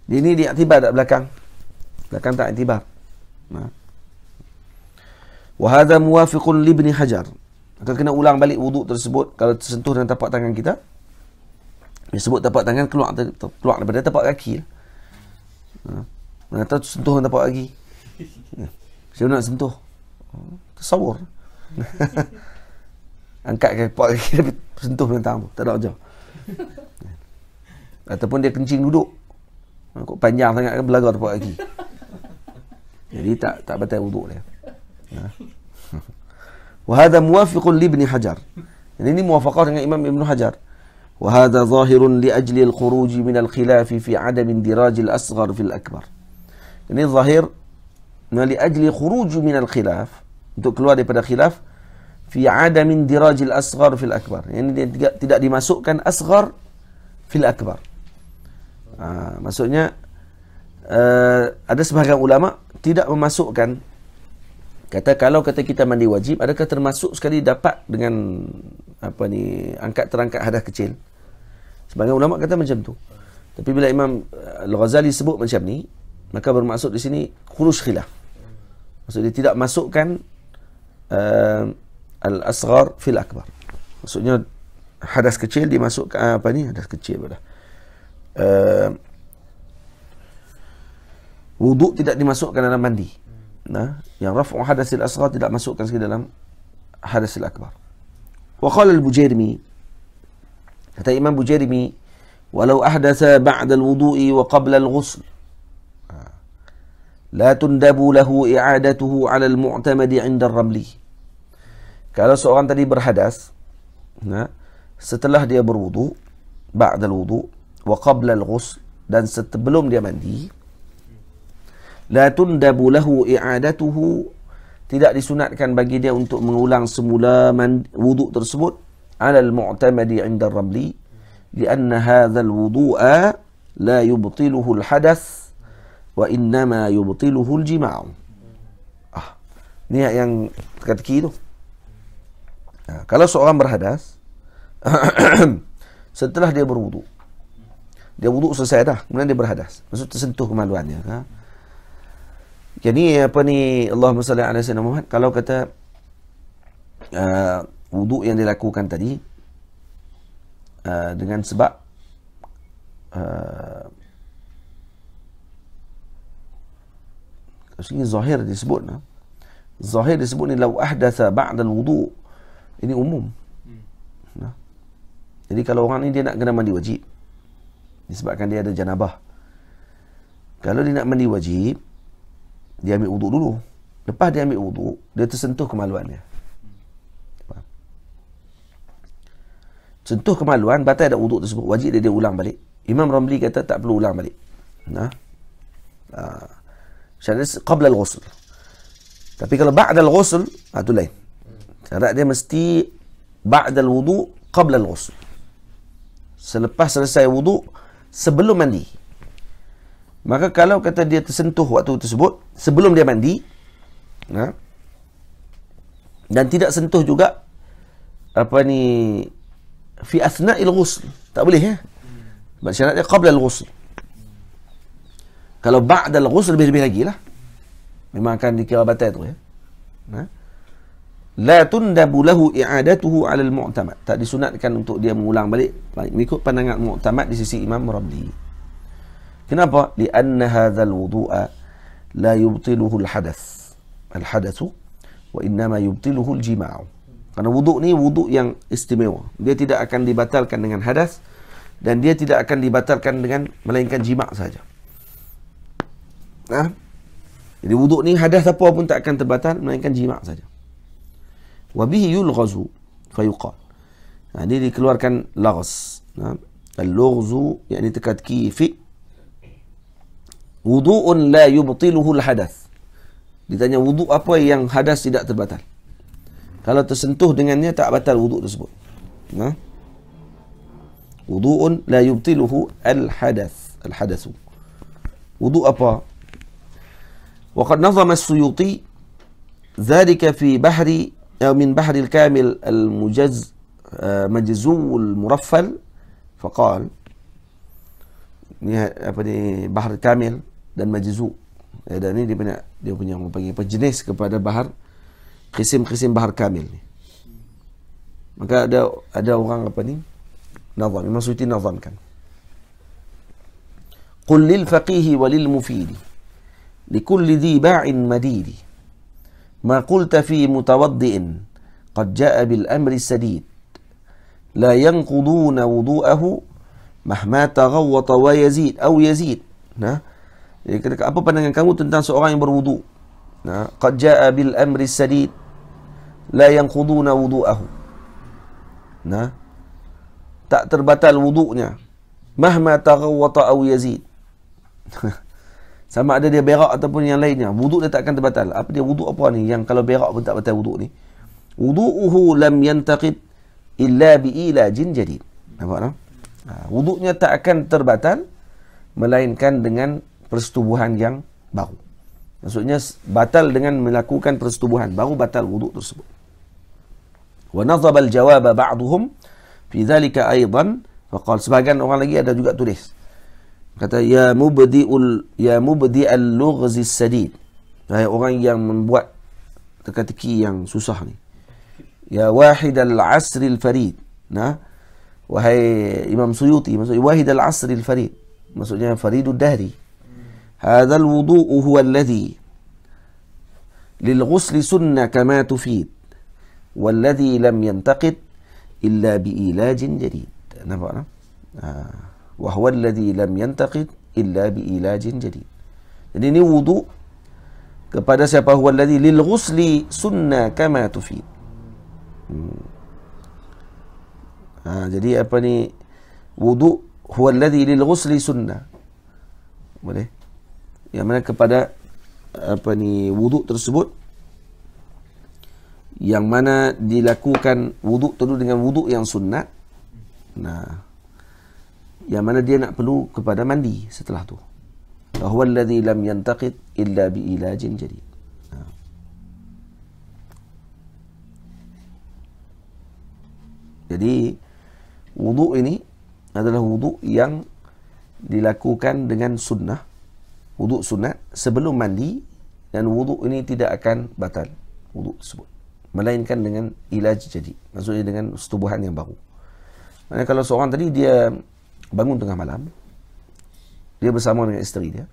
Di dia diaktibar tak belakang? Belakang tak tiba. Nah. Ha. Wahada muwafiqun libni hajar. Maka kena ulang balik wuduk tersebut kalau tersentuh dengan tapak tangan kita. Dia sebut tapak tangan keluar ter, ter, keluar daripada tapak kaki. Ha. Uh, sentuh dengan tapak kaki. Uh, saya nak sentuh. Tersawur. (laughs) Angkat ke tapak kaki tapi sentuh dengan tangan. Tak ada ajar. (laughs) Ataupun dia kencing duduk. Ha, Kau panjang sangat kan belagak tapak kaki. Jadi tak tak batal wuduk dia. Ha. (laughs) وهذا موافق لابن حجر يعني ini موافقات dengan Imam Ibn Hajar وهذا ظاهر لأجل الخروج من الخلاف في عدم اندراج الأصغر في الأكبر يعني ظاهر لأجل خروج من الخلاف untuk keluar daripada khilaf fi adam indiraj al asghar fil akbar yani dia tidak, tidak dimasukkan asghar fil akbar ha, maksudnya uh, ada sebahagian ulama tidak memasukkan Kata kalau kata kita mandi wajib, adakah termasuk sekali dapat dengan apa ni angkat terangkat hadas kecil? Sebagai ulama kata macam tu. Tapi bila Imam eh, Al-Ghazali sebut macam ni, maka bermaksud di sini khulus khilaf. Maksud tidak masukkan uh, al-asghar fil akbar. Maksudnya hadas kecil dimasukkan eh, apa ni? Hadas kecil pula. Uh, wuduk tidak dimasukkan dalam mandi. Nah, yang raf'u hadasil asghar tidak masukkan ke dalam hadasil akbar. Wa qala al-Bujairmi kata Imam Bujairmi walau ahdatha ba'da al-wudu'i wa qabla al-ghusl la tundabu lahu i'adatuhu 'ala al-mu'tamadi 'inda ar-ramli. Kalau seorang tadi berhadas nah, setelah dia berwudu ba'da al-wudu wa qabla al-ghusl dan sebelum dia mandi la tundabu lahu i'adatuhu tidak disunatkan bagi dia untuk mengulang semula wuduk tersebut alal mu'tamadi inda rabli لأن هذا الوضوء لا يبطله الحدث وإنما يبطله الجماع ah, ni yang kata kiri tu ha, kalau seorang berhadas (coughs) setelah dia berwudu dia wudu selesai dah kemudian dia berhadas maksud tersentuh kemaluannya kan? Jadi apa ni Allah salli ala sayyidina Muhammad kalau kata uh, wuduk yang dilakukan tadi uh, dengan sebab uh, ini zahir disebut nah. zahir disebut ni lau ahdatha ba'da al-wudu ini umum hmm. nah. jadi kalau orang ni dia nak kena mandi wajib disebabkan dia ada janabah kalau dia nak mandi wajib dia ambil wuduk dulu. Lepas dia ambil wuduk, dia tersentuh kemaluannya. Sentuh kemaluan, batal ada wuduk tersebut. Wajib dia, dia ulang balik. Imam Ramli kata tak perlu ulang balik. Nah. Ha? ha. Syarat qabla al-ghusl. Tapi kalau ba'da al-ghusl, ha, itu lain. Syarat dia mesti ba'da al-wuduk qabla al-ghusl. Selepas selesai wuduk, sebelum mandi. Maka kalau kata dia tersentuh waktu tersebut sebelum dia mandi ha? dan tidak sentuh juga apa ni fi asna ghusl tak boleh ya sebab syarat qabla al-ghusl kalau ba'da al-ghusl lebih-lebih lagi lah memang akan dikira batal tu ya ha? la tundabu lahu i'adatuhu ala al-mu'tamad tak disunatkan untuk dia mengulang balik mengikut pandangan mu'tamad di sisi Imam Rabbi Kenapa? Lianna hadzal wudu'a la yubtiluhu al-hadas. Al-hadasu wa innama yubtiluhu al-jima'u. Karena wudu ni wudu yang istimewa. Dia tidak akan dibatalkan dengan hadas dan dia tidak akan dibatalkan dengan melainkan jima' saja. Nah. Jadi wudu ini hadas apa pun tak akan terbatal melainkan jima' saja. Wa bihi yulghazu fa yuqal. ini dikeluarkan lagas. Nah, al-lughzu yakni teka-teki Wudu'un la yubtiluhu hadas. Ditanya wudu apa yang hadas tidak terbatal. Kalau tersentuh dengannya tak batal wudu tersebut. Ha? Wudu'un la yubtiluhu al hadas. Al-hadathu. Wudu apa? وقد نظم السيوطي ذلك في بحر أو من بحر الكامل المجز مجزو المرفل فقال ini apa ni Bahar Kamil dan Majizu, Ya, dan ini dia punya dia punya apa panggil apa jenis kepada bahar kisim-kisim bahar kamil ni. Maka ada ada orang apa ni? Nazam. Imam Suti nazam kan. Qul lil faqihi wa lil mufidi li kulli dhi ba'in madidi ma qulta fi mutawaddi'in qad ja'a bil amri sadid la yanqudun wudu'ahu mahma taghawwata wa yazid aw yazid jadi kata apa pandangan kamu tentang seorang yang berwudu? Nah, ha? qad jaa bil amri sadid la yanquduna wudu'ahu. Nah. Ha? Tak terbatal wudunya. Mahma taghawata aw yazid. (laughs) Sama ada dia berak ataupun yang lainnya, wuduk dia takkan terbatal. Apa dia wuduk apa ni yang kalau berak pun tak batal wuduk ni? Wudu'uhu lam yantaqid illa bi ila jin jadid. Nampak tak? Nah? Ha, Wuduknya tak akan terbatal melainkan dengan persetubuhan yang baru. Maksudnya batal dengan melakukan persetubuhan baru batal wuduk tersebut. Wa nadhaba al-jawab ba'dhum fi dhalika aidan faqala sebagian orang lagi ada juga tulis kata ya mubdiul ya mubdi al-lughz as-sadid wahai orang yang membuat teka-teki yang susah ni ya wahid al-asr al-farid nah wahai imam suyuti maksudnya wahid al-asr al-farid maksudnya faridud dahri هذا الوضوء هو الذي للغسل سنة كما تفيد والذي لم ينتقد إلا بإيلاج جديد نبأنا آه. وهو الذي لم ينتقد إلا بإيلاج جديد يعني وضوء kepada siapa هو الذي للغسل سنة كما تفيد آه. jadi apa ni هو الذي للغسل سنة boleh yang mana kepada apa ni wuduk tersebut yang mana dilakukan wuduk tu dengan wuduk yang sunat nah yang mana dia nak perlu kepada mandi setelah tu bahwa allazi lam yantaqid illa bi ilajin jadid Jadi wudu ini adalah wudu yang dilakukan dengan sunnah wuduk sunat sebelum mandi dan wuduk ini tidak akan batal wuduk tersebut melainkan dengan ilaj jadi maksudnya dengan setubuhan yang baru Maksudnya kalau seorang tadi dia bangun tengah malam dia bersama dengan isteri dia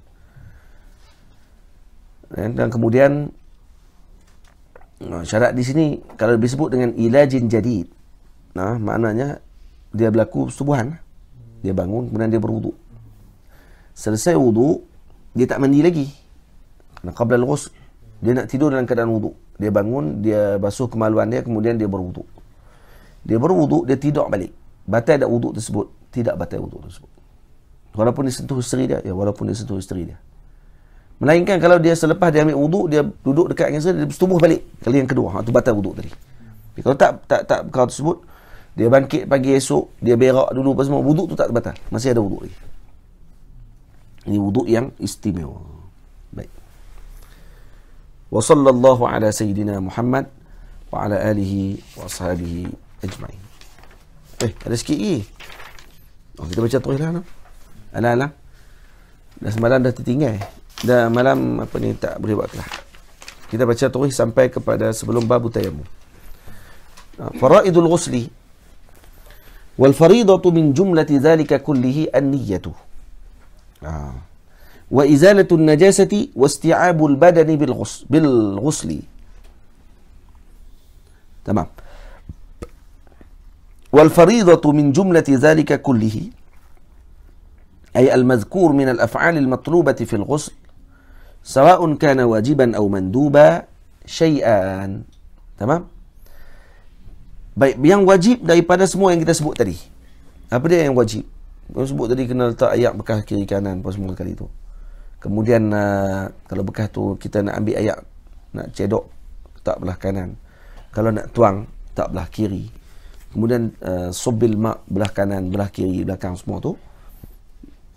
dan kemudian syarat di sini kalau disebut dengan ilajin jadi, nah maknanya dia berlaku subuhan dia bangun kemudian dia berwuduk selesai wuduk dia tak mandi lagi. Kena qabla al-ghusl. Dia nak tidur dalam keadaan wuduk. Dia bangun, dia basuh kemaluan dia, kemudian dia berwuduk. Dia berwuduk, dia tidur balik. Batal tak wuduk tersebut? Tidak batal wuduk tersebut. Walaupun dia sentuh isteri dia. Ya, walaupun dia sentuh isteri dia. Melainkan kalau dia selepas dia ambil wuduk, dia duduk dekat dengan isteri, dia bersetubuh balik. Kali yang kedua. Itu ha, batal wuduk tadi. Jadi, kalau tak, tak, tak kau tersebut, dia bangkit pagi esok, dia berak dulu apa semua, wuduk tu tak batal. Masih ada wuduk lagi. Ini wudhu yang istimewa. Baik. Wa sallallahu ala sayyidina Muhammad wa ala alihi wa sahabihi ajma'in. Eh, ada sikit lagi. Oh, kita baca terus lah. No? Alah, alah. Dah semalam dah tertinggal. Dah malam apa ni tak boleh buat kelah. Kita baca terus sampai kepada sebelum babu tayammu. Ah, faraidul ghusli. Wal faridatu min jumlati zalika kullihi an-niyyatuh. آه. وإزالة النجاسة واستيعاب البدن بالغسل, بالغسل. تمام والفريضة من جملة ذلك كله أي المذكور من الأفعال المطلوبة في الغسل سواء كان واجبا أو مندوبا شيئا تمام Baik, yang wajib daripada semua yang kita sebut tadi. Apa dia yang wajib? Yang sebut tadi kena letak ayak bekas kiri kanan pas semua kali tu. Kemudian uh, kalau bekas tu kita nak ambil ayak, nak cedok tak belah kanan. Kalau nak tuang tak belah kiri. Kemudian uh, sobil mak belah kanan, belah kiri, belakang semua tu.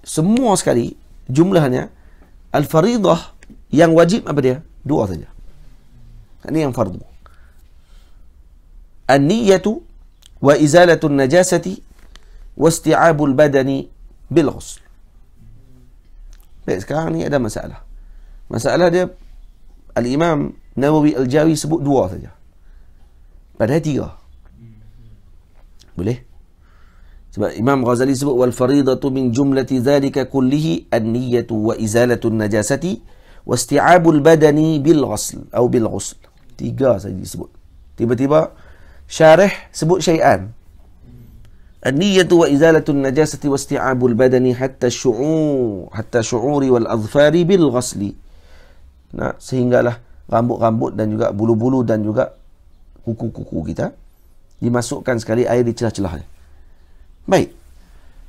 Semua sekali jumlahnya al-faridah yang wajib apa dia? Dua saja. Ini yang fardu. an niyyatu wa izalatun najasati واستيعاب البدن بالغسل يعني هذا مسألة مسألة دي الإمام نووي الجاوي سبو دوا تجا بعدها تيغا بليه إمام غزالي سبو والفريضة من جملة ذلك كله النية وإزالة النجاسة واستيعاب البدن بالغسل أو بالغسل تيغا سيدي سبو تيبا تيبا شارح سبو شيئان النية وإزالة badani hatta البدن hatta الشعور حتى شعور bil ghasli. Nah, sehinggalah rambut-rambut dan juga bulu-bulu dan juga kuku-kuku kita dimasukkan sekali air di celah-celahnya. Baik.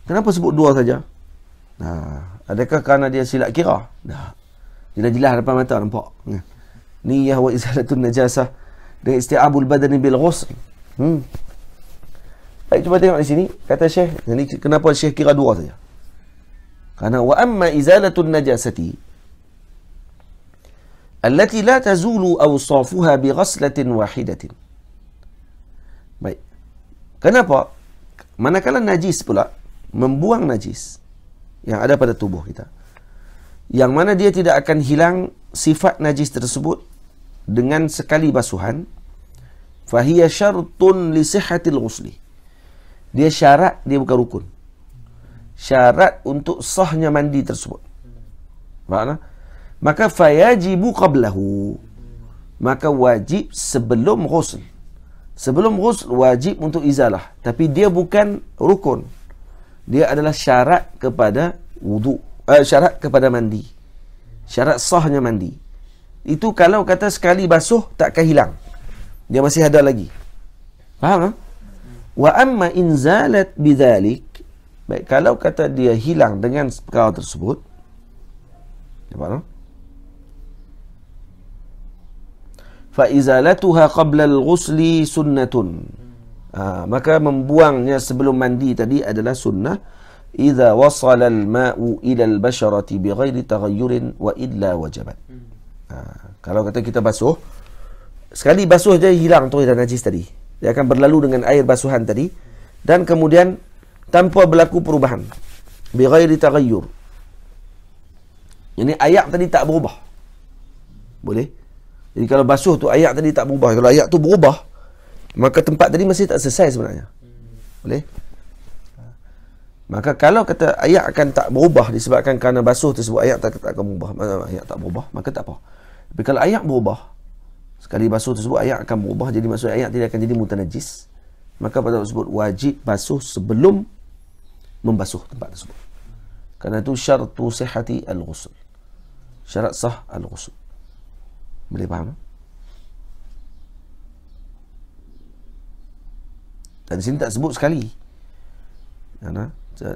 Kenapa sebut dua saja? Nah, adakah kerana dia silap kira? Dah. Jelas-jelas depan mata nampak. Ya. Niyah wa izalatun najasah dan isti'abul badani bil ghusl. Hmm. Baik cuba tengok di sini kata Syekh ini kenapa Syekh kira dua saja. Karena wa amma izalatun najasati allati la tazulu safuha bi ghaslatin wahidatin. Baik. Kenapa? Manakala najis pula membuang najis yang ada pada tubuh kita. Yang mana dia tidak akan hilang sifat najis tersebut dengan sekali basuhan. Fahiyya syartun li sihhatil ghusli. Dia syarat, dia bukan rukun. Syarat untuk sahnya mandi tersebut. Makna? Maka fayajibu qablahu. Maka wajib sebelum ghusl. Sebelum ghusl, wajib untuk izalah. Tapi dia bukan rukun. Dia adalah syarat kepada wudu. Eh, syarat kepada mandi. Syarat sahnya mandi. Itu kalau kata sekali basuh, takkan hilang. Dia masih ada lagi. Faham tak? Wa amma in zalat bidhalik. Baik, kalau kata dia hilang dengan perkara tersebut. Nampak ya, tak? Fa izalatuha qabla al-ghusli sunnatun. Ha, maka membuangnya sebelum mandi tadi adalah sunnah. Iza wasal al-ma'u ila al-basharati bighairi taghayyurin wa illa wajabat. Ha, kalau kata kita basuh, sekali basuh je hilang tu najis tadi. Dia akan berlalu dengan air basuhan tadi dan kemudian tanpa berlaku perubahan. Bi ghairi taghayyur. Ini ayat tadi tak berubah. Boleh? Jadi kalau basuh tu ayat tadi tak berubah, kalau ayat tu berubah maka tempat tadi mesti tak selesai sebenarnya. Boleh? Maka kalau kata ayat akan tak berubah disebabkan kerana basuh tersebut ayat tak, tak akan berubah. Mana ayat tak berubah, maka tak apa. Tapi kalau ayat berubah, Sekali basuh tersebut ayat akan berubah jadi maksud ayat tidak akan jadi mutanajis. Maka pada tersebut wajib basuh sebelum membasuh tempat tersebut. Karena itu syartu sihati al-ghusl. Syarat sah al-ghusl. Boleh faham? Dan sini tak sebut sekali. Ya,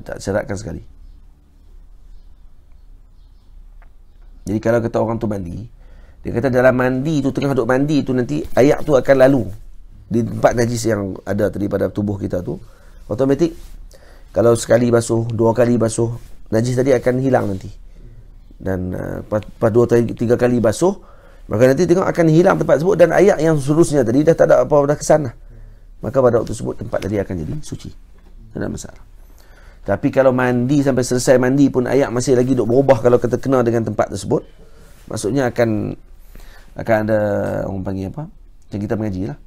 tak syaratkan sekali. Jadi kalau kata orang tu mandi, dia kata dalam mandi tu tengah duduk mandi tu nanti ayak tu akan lalu di tempat najis yang ada daripada tubuh kita tu automatik kalau sekali basuh dua kali basuh najis tadi akan hilang nanti dan uh, pas dua tiga, kali basuh maka nanti tengok akan hilang tempat tersebut dan ayak yang seterusnya tadi dah tak ada apa dah kesan lah. maka pada waktu tersebut tempat tadi akan jadi suci tak masalah tapi kalau mandi sampai selesai mandi pun ayak masih lagi duk berubah kalau kita kena dengan tempat tersebut maksudnya akan akan ada orang panggil apa macam kita mengaji lah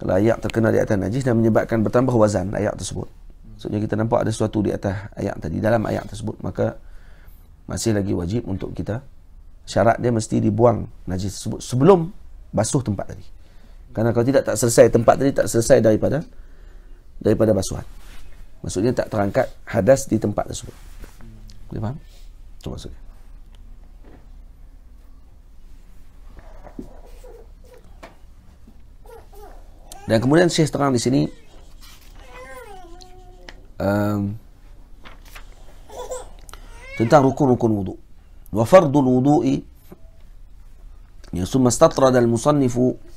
kalau ayat terkena di atas najis dan menyebabkan bertambah wazan ayat tersebut maksudnya kita nampak ada sesuatu di atas ayat tadi dalam ayat tersebut maka masih lagi wajib untuk kita syarat dia mesti dibuang najis tersebut sebelum basuh tempat tadi kerana kalau tidak tak selesai tempat tadi tak selesai daripada daripada basuhan maksudnya tak terangkat hadas di tempat tersebut boleh faham? itu maksudnya Dan kemudian Syekh terang di sini um, tentang rukun-rukun wudhu. Wa fardul wudhu'i ثم استطرد المصنف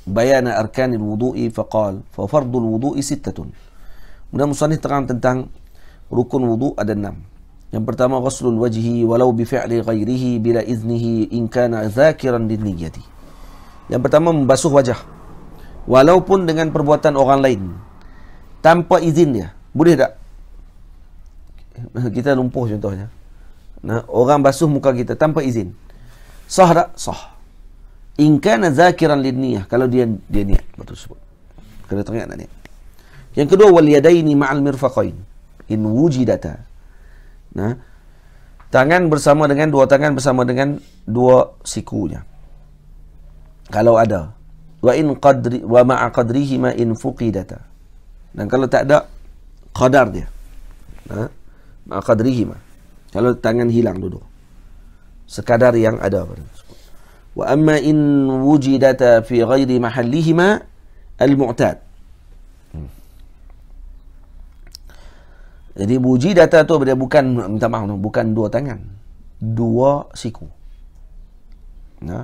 بيان أركان الوضوء فقال ففرض الوضوء ستة من المصنف تقام تنتان ركن وضوء أدنم ينبرتما غسل الوجه ولو بفعل غيره بلا إذنه إن كان ذاكرا للنية ينبرتما مبسوخ وجه walaupun dengan perbuatan orang lain tanpa izin dia boleh tak kita lumpuh contohnya nah orang basuh muka kita tanpa izin sah tak sah in kana zakiran lid kalau dia dia niat betul tersebut kena teringat tak niat yang kedua wal yadaini ma'al mirfaqain in wujidata nah tangan bersama dengan dua tangan bersama dengan dua sikunya kalau ada wa in qadri wa ma qadrihi ma in fuqidat dan kalau tak ada qadar dia ha ma qadrihi ma kalau tangan hilang dulu, sekadar yang ada apa wa amma in wujidat fi ghairi mahallihima al mu'tad Jadi wujidata tu dia bukan minta maaf bukan dua tangan, dua siku. Nah, ha?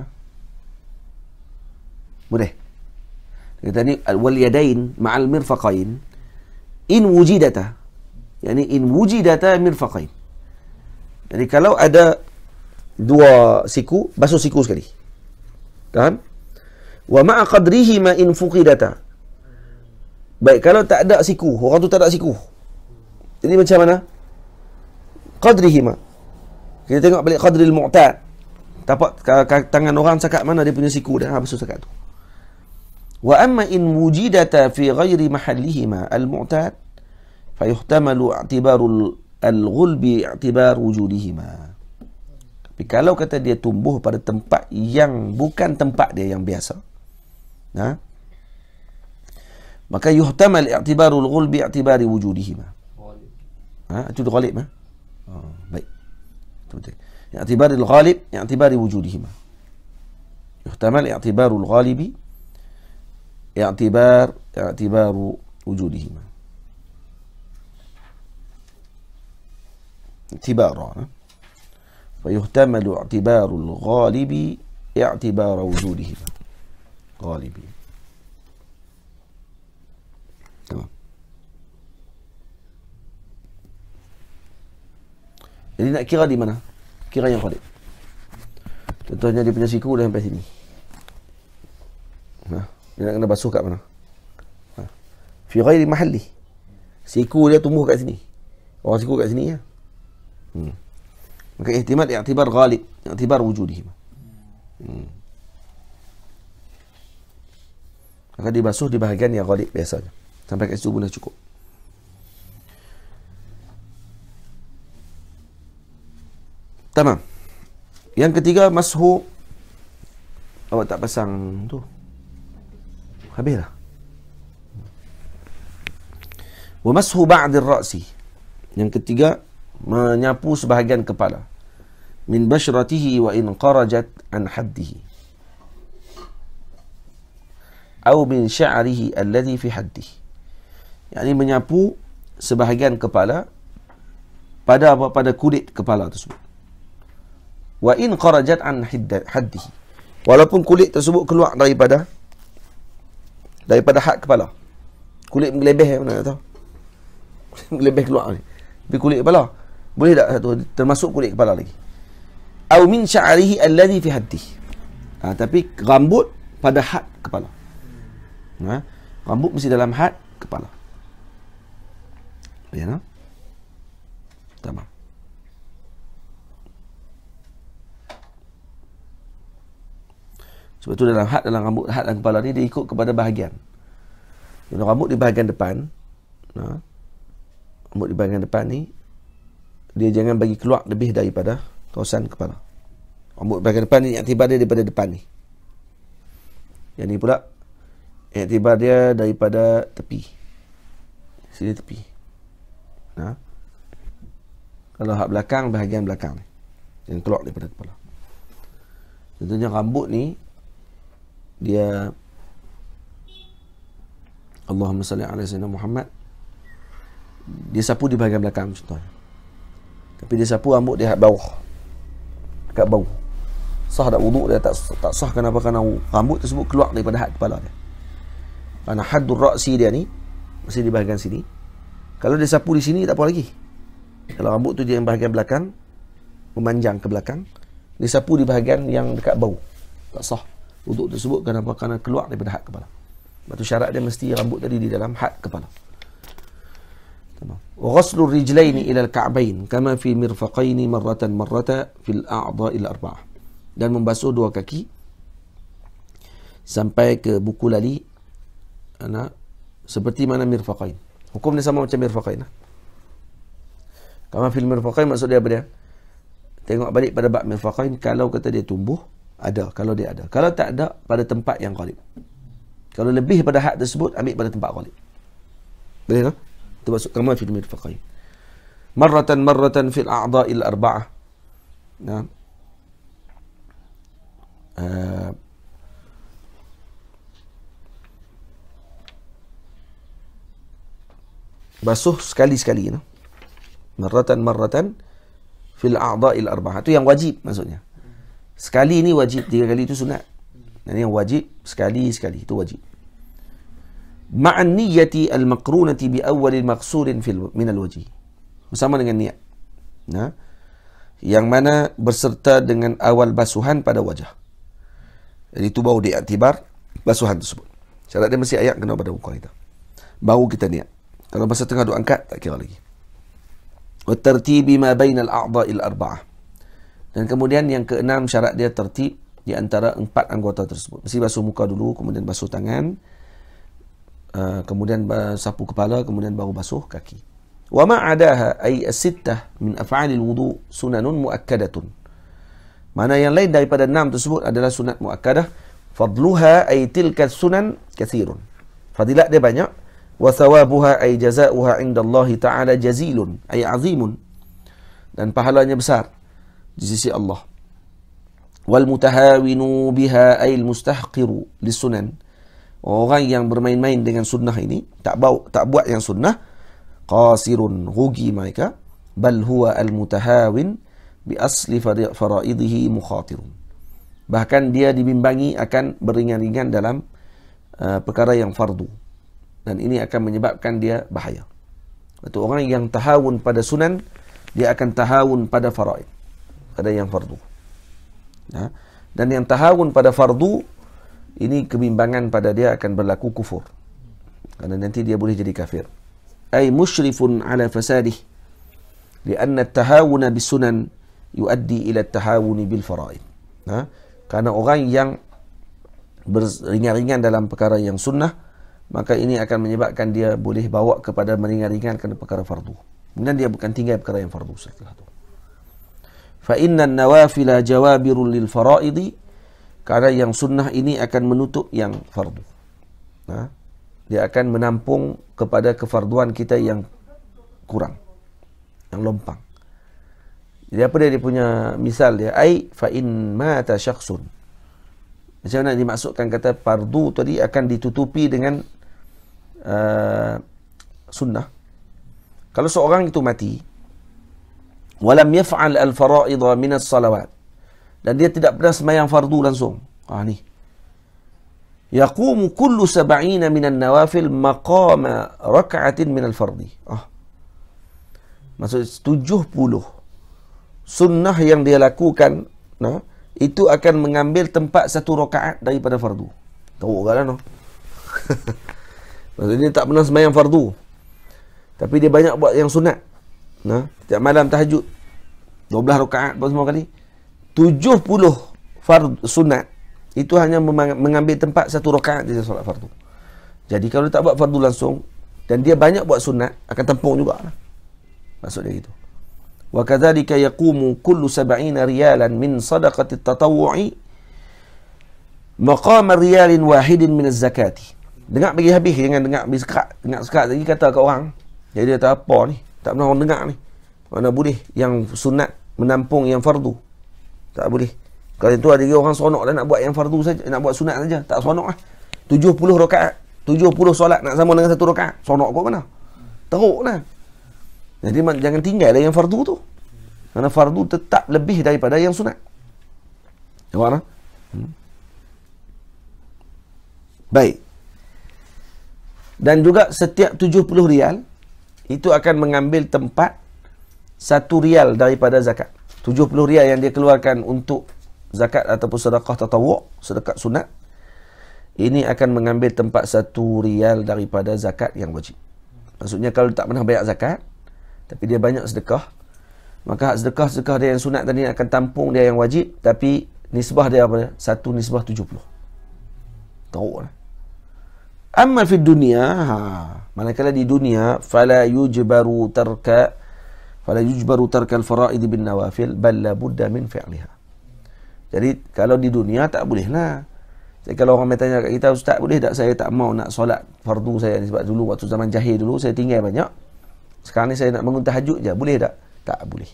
Boleh. Kita ni wal yadain ma'al mirfaqain in wujidata. Yani in wujidata mirfaqain. Jadi kalau ada dua siku, basuh siku sekali. kan? Wa ma'a qadrihi ma in fuqidata. Baik, kalau tak ada siku, orang tu tak ada siku. Jadi macam mana? ma Kita tengok balik qadril mu'tad. Tapak tangan orang cakap mana dia punya siku dah habis cakap tu. وأما إن وجدتا في غير محلهما المعتاد فيحتمل اعتبار الغلب اعتبار وجودهما Tapi kalau kata dia tumbuh pada tempat yang bukan tempat dia yang biasa ha? Maka yuhtamal i'tibarul ghulbi i'tibari wujudihima ha? Itu dia ghalib ha? Oh, baik Itu betul I'tibarul ghalib i'tibari wujudihima Yuhtamal i'tibarul ghalibi اعتبار اعتبار وجودهما اعتبارا ويحتمل اعتبار الغالب اعتبار وجودهما غالب Jadi nak kira di mana? Kira yang ghalib. Contohnya dia punya siku dah sampai sini. Nah. dia nak kena basuh kat mana ha. fi ghairi mahalli siku dia tumbuh kat sini orang siku kat sini ya hmm. maka ihtimal i'tibar ghalib i'tibar wujudih hmm. maka dibasuh di bahagian yang ghalib biasanya sampai kat situ pun dah cukup Tamam. Yang ketiga masuk awak tak pasang tu habislah. Wa mashu ba'dir ra'si. Yang ketiga menyapu sebahagian kepala. Min bashratihi wa in qarajat an haddihi. Atau min sya'rihi alladhi fi haddihi. Yani menyapu sebahagian kepala pada apa pada kulit kepala tersebut. Wa in qarajat an haddihi. Walaupun kulit tersebut keluar daripada daripada hak kepala kulit melebeh mana tahu (laughs) melebeh keluar ni di kulit kepala boleh tak satu termasuk kulit kepala lagi au min sya'rihi alladhi fi haddi ha, tapi rambut pada hak kepala ha, rambut mesti dalam hak kepala ya you Sebab tu dalam had dalam rambut had dan kepala ni dia ikut kepada bahagian. Kalau rambut di bahagian depan, nah, ha, rambut di bahagian depan ni dia jangan bagi keluar lebih daripada kawasan kepala. Rambut bahagian depan ni yang tiba dia daripada depan ni. Yang ni pula yang tiba dia daripada tepi. Sini tepi. Nah. Ha? Kalau hak belakang bahagian belakang ni yang keluar daripada kepala. Tentunya rambut ni dia Allahumma salli alaihi sayyidina Muhammad dia sapu di bahagian belakang contohnya tapi dia sapu rambut dia bawah dekat bau. sah tak wuduk dia tak tak sah kenapa kerana rambut tersebut keluar daripada hak kepala dia kerana hadur raksi dia ni mesti di bahagian sini kalau dia sapu di sini tak apa lagi kalau rambut tu dia yang bahagian belakang memanjang ke belakang dia sapu di bahagian yang dekat bau tak sah wuduk tersebut kenapa kerana keluar daripada had kepala. Sebab tu syarat dia mesti rambut tadi di dalam had kepala. Tamam. Wa ghuslu rijlain ila kama fi mirfaqayn marratan marrata fil a'dha' al-arba'ah. Dan membasuh dua kaki sampai ke buku lali ana seperti mana mirfaqain hukum dia sama macam mirfaqain lah. kama fil mirfaqain maksud dia apa dia tengok balik pada bab mirfaqain kalau kata dia tumbuh ada, kalau dia ada. Kalau tak ada, pada tempat yang ghalib. Kalau lebih pada hak tersebut, ambil pada tempat ghalib. Boleh tak? Itu maksud kamar fi dumir faqai. Marratan marratan fil a'adha'il arba'ah. Nah. Uh, basuh sekali-sekali. Nah. Marratan marratan fil a'adha'il arba'ah. Itu yang wajib maksudnya. Sekali ni wajib, tiga kali tu sunat. Dan yang wajib, sekali-sekali. Itu wajib. Ma'an niyati al-maqrunati bi awalil maqsurin fil min al-waji. Bersama dengan niat. Nah. Ha? Yang mana berserta dengan awal basuhan pada wajah. Jadi itu bau dia diaktibar basuhan tersebut. Syarat dia mesti ayat kena pada muka kita. Baru kita niat. Kalau masa tengah duk angkat, tak kira lagi. Wa tartibi ma bainal a'dha'il arba'ah. Dan kemudian yang keenam syarat dia tertib di antara empat anggota tersebut. Mesti basuh muka dulu, kemudian basuh tangan, uh, kemudian sapu kepala, kemudian baru basuh kaki. Wa ma'adaha ay asittah min af'alil wudu sunanun mu'akkadatun. Mana yang lain daripada enam tersebut adalah sunat mu'akkadah. Fadluha ay tilka sunan kathirun. Fadilat dia banyak. Wa thawabuha ay jaza'uha inda Allahi ta'ala jazilun ay azimun. Dan pahalanya besar di sisi Allah wal mutahawinu biha ay al mustahqiru li sunan orang yang bermain-main dengan sunnah ini tak bau tak buat yang sunnah qasirun rugi mereka bal huwa al mutahawin bi asli faraidihi mukhatirun bahkan dia dibimbangi akan beringan-ringan dalam uh, perkara yang fardu dan ini akan menyebabkan dia bahaya itu orang yang tahawun pada sunan dia akan tahawun pada faraid ada yang fardu. Ya. Dan yang tahawun pada fardu ini kebimbangan pada dia akan berlaku kufur. Karena nanti dia boleh jadi kafir. Ai musyrifun ala fasadih. Karena tahawun bis sunan yuaddi ila tahawun bil faraid. Ha? Karena orang yang ringan ringan dalam perkara yang sunnah maka ini akan menyebabkan dia boleh bawa kepada meringan-ringankan perkara fardu. Kemudian dia bukan tinggal perkara yang fardu setelah itu. Fa inna nawafila jawabirul lil faraidi. Karena yang sunnah ini akan menutup yang fardu. Ha? Dia akan menampung kepada kefarduan kita yang kurang. Yang lompang. Jadi apa dia, dia punya misal dia? Ai fa in ta syakhsun. Macam mana dimaksudkan kata fardu tadi akan ditutupi dengan uh, sunnah. Kalau seorang itu mati, Walam yaf'al al-fara'idha min salawat Dan dia tidak pernah sembahyang fardu langsung. Ah ni. Yaqumu kullu sab'ina min nawafil maqama rak'atin min fardhi Ah. Maksud 70 sunnah yang dia lakukan, nah, itu akan mengambil tempat satu rakaat daripada fardu. Tahu ke lah, no? (laughs) Maksudnya dia tak pernah sembahyang fardu. Tapi dia banyak buat yang sunat. Ha? Setiap malam tahajud. 12 rakaat pun semua kali. 70 fard sunat. Itu hanya mengambil tempat satu rakaat di solat fardu. Jadi kalau dia tak buat fardu langsung. Dan dia banyak buat sunat. Akan tempung juga. Maksudnya itu. Wakadhalika yakumu kullu sab'ina riyalan min sadaqati tatawu'i maqam riyalin wahidin min az-zakati. Dengar bagi habis dengan dengar bagi sekak, dengar sekak lagi kata kat orang. Jadi dia tak apa ni. Tak pernah orang dengar ni. Mana boleh yang sunat menampung yang fardu. Tak boleh. Kalau itu ada orang seronok dah nak buat yang fardu saja, nak buat sunat saja. Tak seronok lah. 70 rakaat, 70 solat nak sama dengan satu rokaat, Seronok kau kena. Teruk lah. Jadi jangan tinggal yang fardu tu. Kerana fardu tetap lebih daripada yang sunat. Nampak tak? Hmm. Baik. Dan juga setiap 70 rial, itu akan mengambil tempat satu rial daripada zakat. 70 rial yang dia keluarkan untuk zakat ataupun sedekah tatawuk, sedekah sunat. Ini akan mengambil tempat satu rial daripada zakat yang wajib. Maksudnya kalau tak pernah bayar zakat, tapi dia banyak sedekah, maka hak sedekah-sedekah dia yang sunat tadi akan tampung dia yang wajib, tapi nisbah dia apa? Satu nisbah 70. Tahu lah. Amma fi dunia, haa manakala di dunia fala yujbaru tarka fala yujbaru tarka al-faraid bin nawafil bal la budda min fi'liha jadi kalau di dunia tak boleh lah jadi, kalau orang bertanya kat kita ustaz boleh tak saya tak mau nak solat fardu saya ni sebab dulu waktu zaman jahil dulu saya tinggal banyak sekarang ni saya nak bangun tahajud je boleh tak tak boleh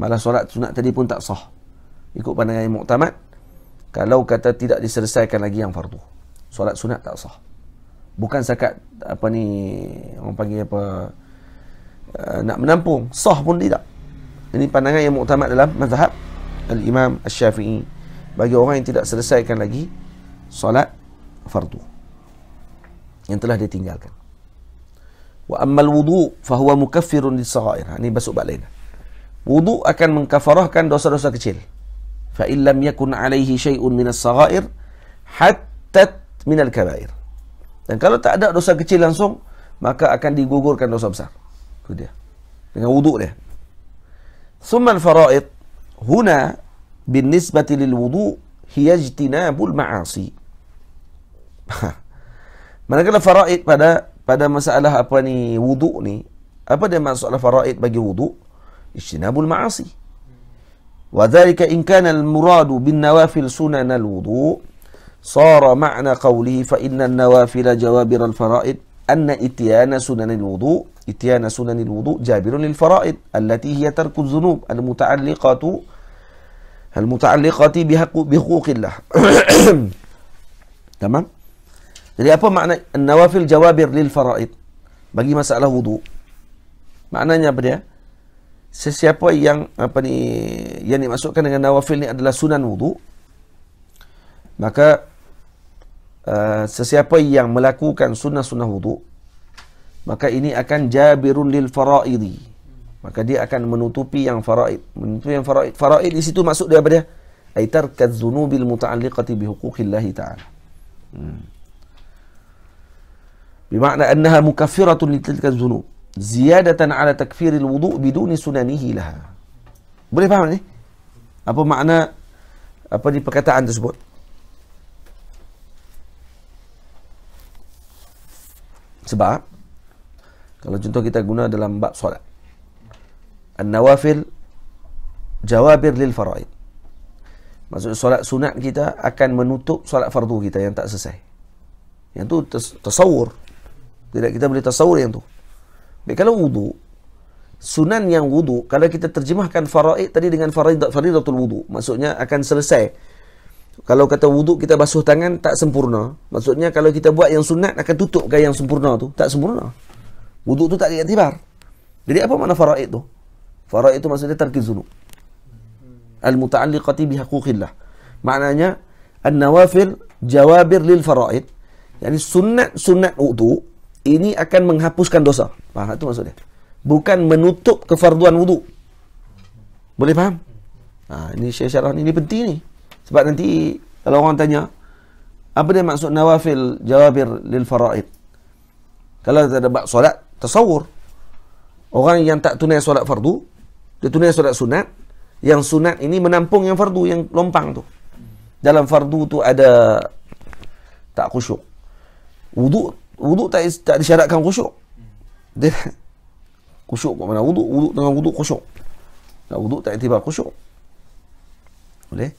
malah solat sunat tadi pun tak sah ikut pandangan yang muktamad kalau kata tidak diselesaikan lagi yang fardu solat sunat tak sah bukan sekat apa ni orang panggil apa uh, nak menampung sah pun tidak ini pandangan yang muktamad dalam mazhab al-Imam Asy-Syafi'i bagi orang yang tidak selesaikan lagi solat fardu yang telah ditinggalkan wa ammal wudu fa huwa mukaffirun lis-sagha'ir ha, ini masuk bab lain wudu akan mengkafarahkan dosa-dosa kecil fa illam yakun alaihi syai'un min as-sagha'ir hatta min al-kaba'ir dan kalau tak ada dosa kecil langsung, maka akan digugurkan dosa besar. Itu dia. Dengan wuduk dia. Thumman fara'id. Huna bin nisbati lil wuduk hiyajtinabul ma'asi. Mana (laughs) Manakala fara'id pada pada masalah apa ni wuduk ni. Apa dia masalah fara'id bagi wuduk? Ijtinabul ma'asi. Wadhalika in kana al-muradu bin nawafil sunan al-wudu' صار معنى قوله فإن النوافل جوابر الفرائض أن إتيان سنن الوضوء إتيان سنن الوضوء جابر للفرائض التي هي ترك الذنوب المتعلقة المتعلقة بحقوق الله تمام Jadi apa makna nawafil jawabir lil faraid bagi masalah wudu? Maknanya apa dia? Sesiapa yang apa ni yang dimasukkan dengan nawafil ni adalah sunan wudu, maka Eh, sesiapa yang melakukan sunnah-sunnah wudu maka ini akan jabirun lil faraidi maka dia akan menutupi yang faraid menutupi yang faraid faraid di situ masuk dia apa dia ai tarkaz dzunubil muta'alliqati bihuquqillah ta'ala hmm. bermakna annaha mukaffiratun li tilka dzunub ziyadatan ala takfir wudu biduni sunanihi laha boleh faham ni apa makna apa di perkataan tersebut Sebab kalau contoh kita guna dalam bab solat. An-nawafil jawabir lil faraid. maksud solat sunat kita akan menutup solat fardu kita yang tak selesai. Yang tu tesawur Tidak kita boleh tasawur yang tu. Baik kalau wudu sunan yang wudu kalau kita terjemahkan faraid tadi dengan faridat faridatul wudu maksudnya akan selesai kalau kata wuduk kita basuh tangan tak sempurna maksudnya kalau kita buat yang sunat akan tutup tutupkan yang sempurna tu tak sempurna wuduk tu tak diiktibar jadi apa makna faraid tu faraid tu maksudnya tarkiz zunub al muta'alliqati bi haquqillah maknanya an nawafil jawabir lil faraid yani sunat sunat wuduk ini akan menghapuskan dosa faham tu maksudnya bukan menutup kefarduan wuduk boleh faham ha, ini syarah ini penting ni sebab nanti kalau orang tanya, apa dia maksud nawafil jawabir lil faraid? Kalau tak ada bak solat, tersawur. Orang yang tak tunai solat fardu, dia tunai solat sunat, yang sunat ini menampung yang fardu, yang lompang tu. Dalam fardu tu ada tak khusyuk. wudu wudu tak, tak disyaratkan khusyuk. Dia, (laughs) khusyuk kat mana wudu wuduk dengan wudu khusyuk. Nak wudu tak tiba khusyuk. Boleh?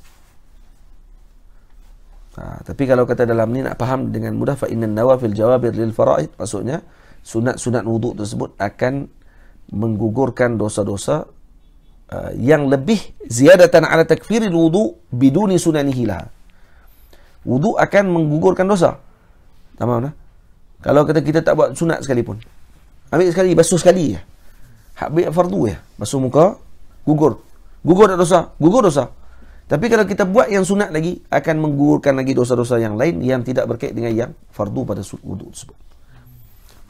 Ha, tapi kalau kata dalam ni nak faham dengan mudah fa inna nawafil jawabir lil faraid maksudnya sunat-sunat wuduk tersebut akan menggugurkan dosa-dosa uh, yang lebih ziyadatan ala takfiril wudu biduni sunanihi lah. Wudu akan menggugurkan dosa. Tamam mana? Kalau kata kita tak buat sunat sekalipun. Ambil sekali basuh sekali je. Hak fardu ya. Basuh muka gugur. Gugur dosa, gugur dosa. Tapi kalau kita buat yang sunat lagi, akan menggugurkan lagi dosa-dosa yang lain yang tidak berkait dengan yang fardu pada wudu tersebut.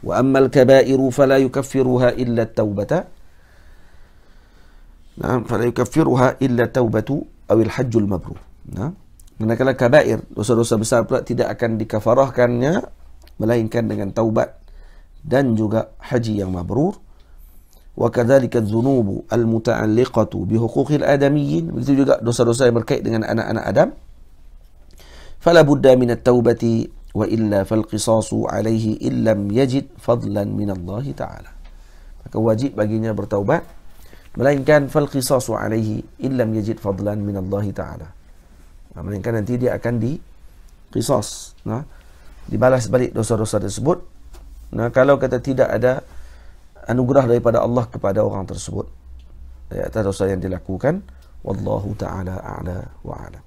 Wa ammal kabairu fala yukaffiruha illa taubata. Naam, fala yukaffiruha illa taubatu aw al-hajjul mabrur. Naam. Manakala kabair, dosa-dosa besar pula tidak akan dikafarahkannya melainkan dengan taubat dan juga haji yang mabrur. وكذلك الذنوب المتعلقة بحقوق الآدميين begitu juga dosa-dosa yang berkait dengan anak-anak Adam فلا بد من التوبة وإلا فالقصاص عليه إن لم يجد فضلا من الله تعالى maka wajib baginya bertaubat melainkan falqisasu alaihi illam yajid fadlan min Allah taala nah, melainkan nanti dia akan di qisas nah dibalas balik dosa-dosa tersebut nah kalau kata tidak ada anugerah daripada Allah kepada orang tersebut. Ya, atas dosa yang dilakukan. Wallahu ta'ala a'la wa'ala.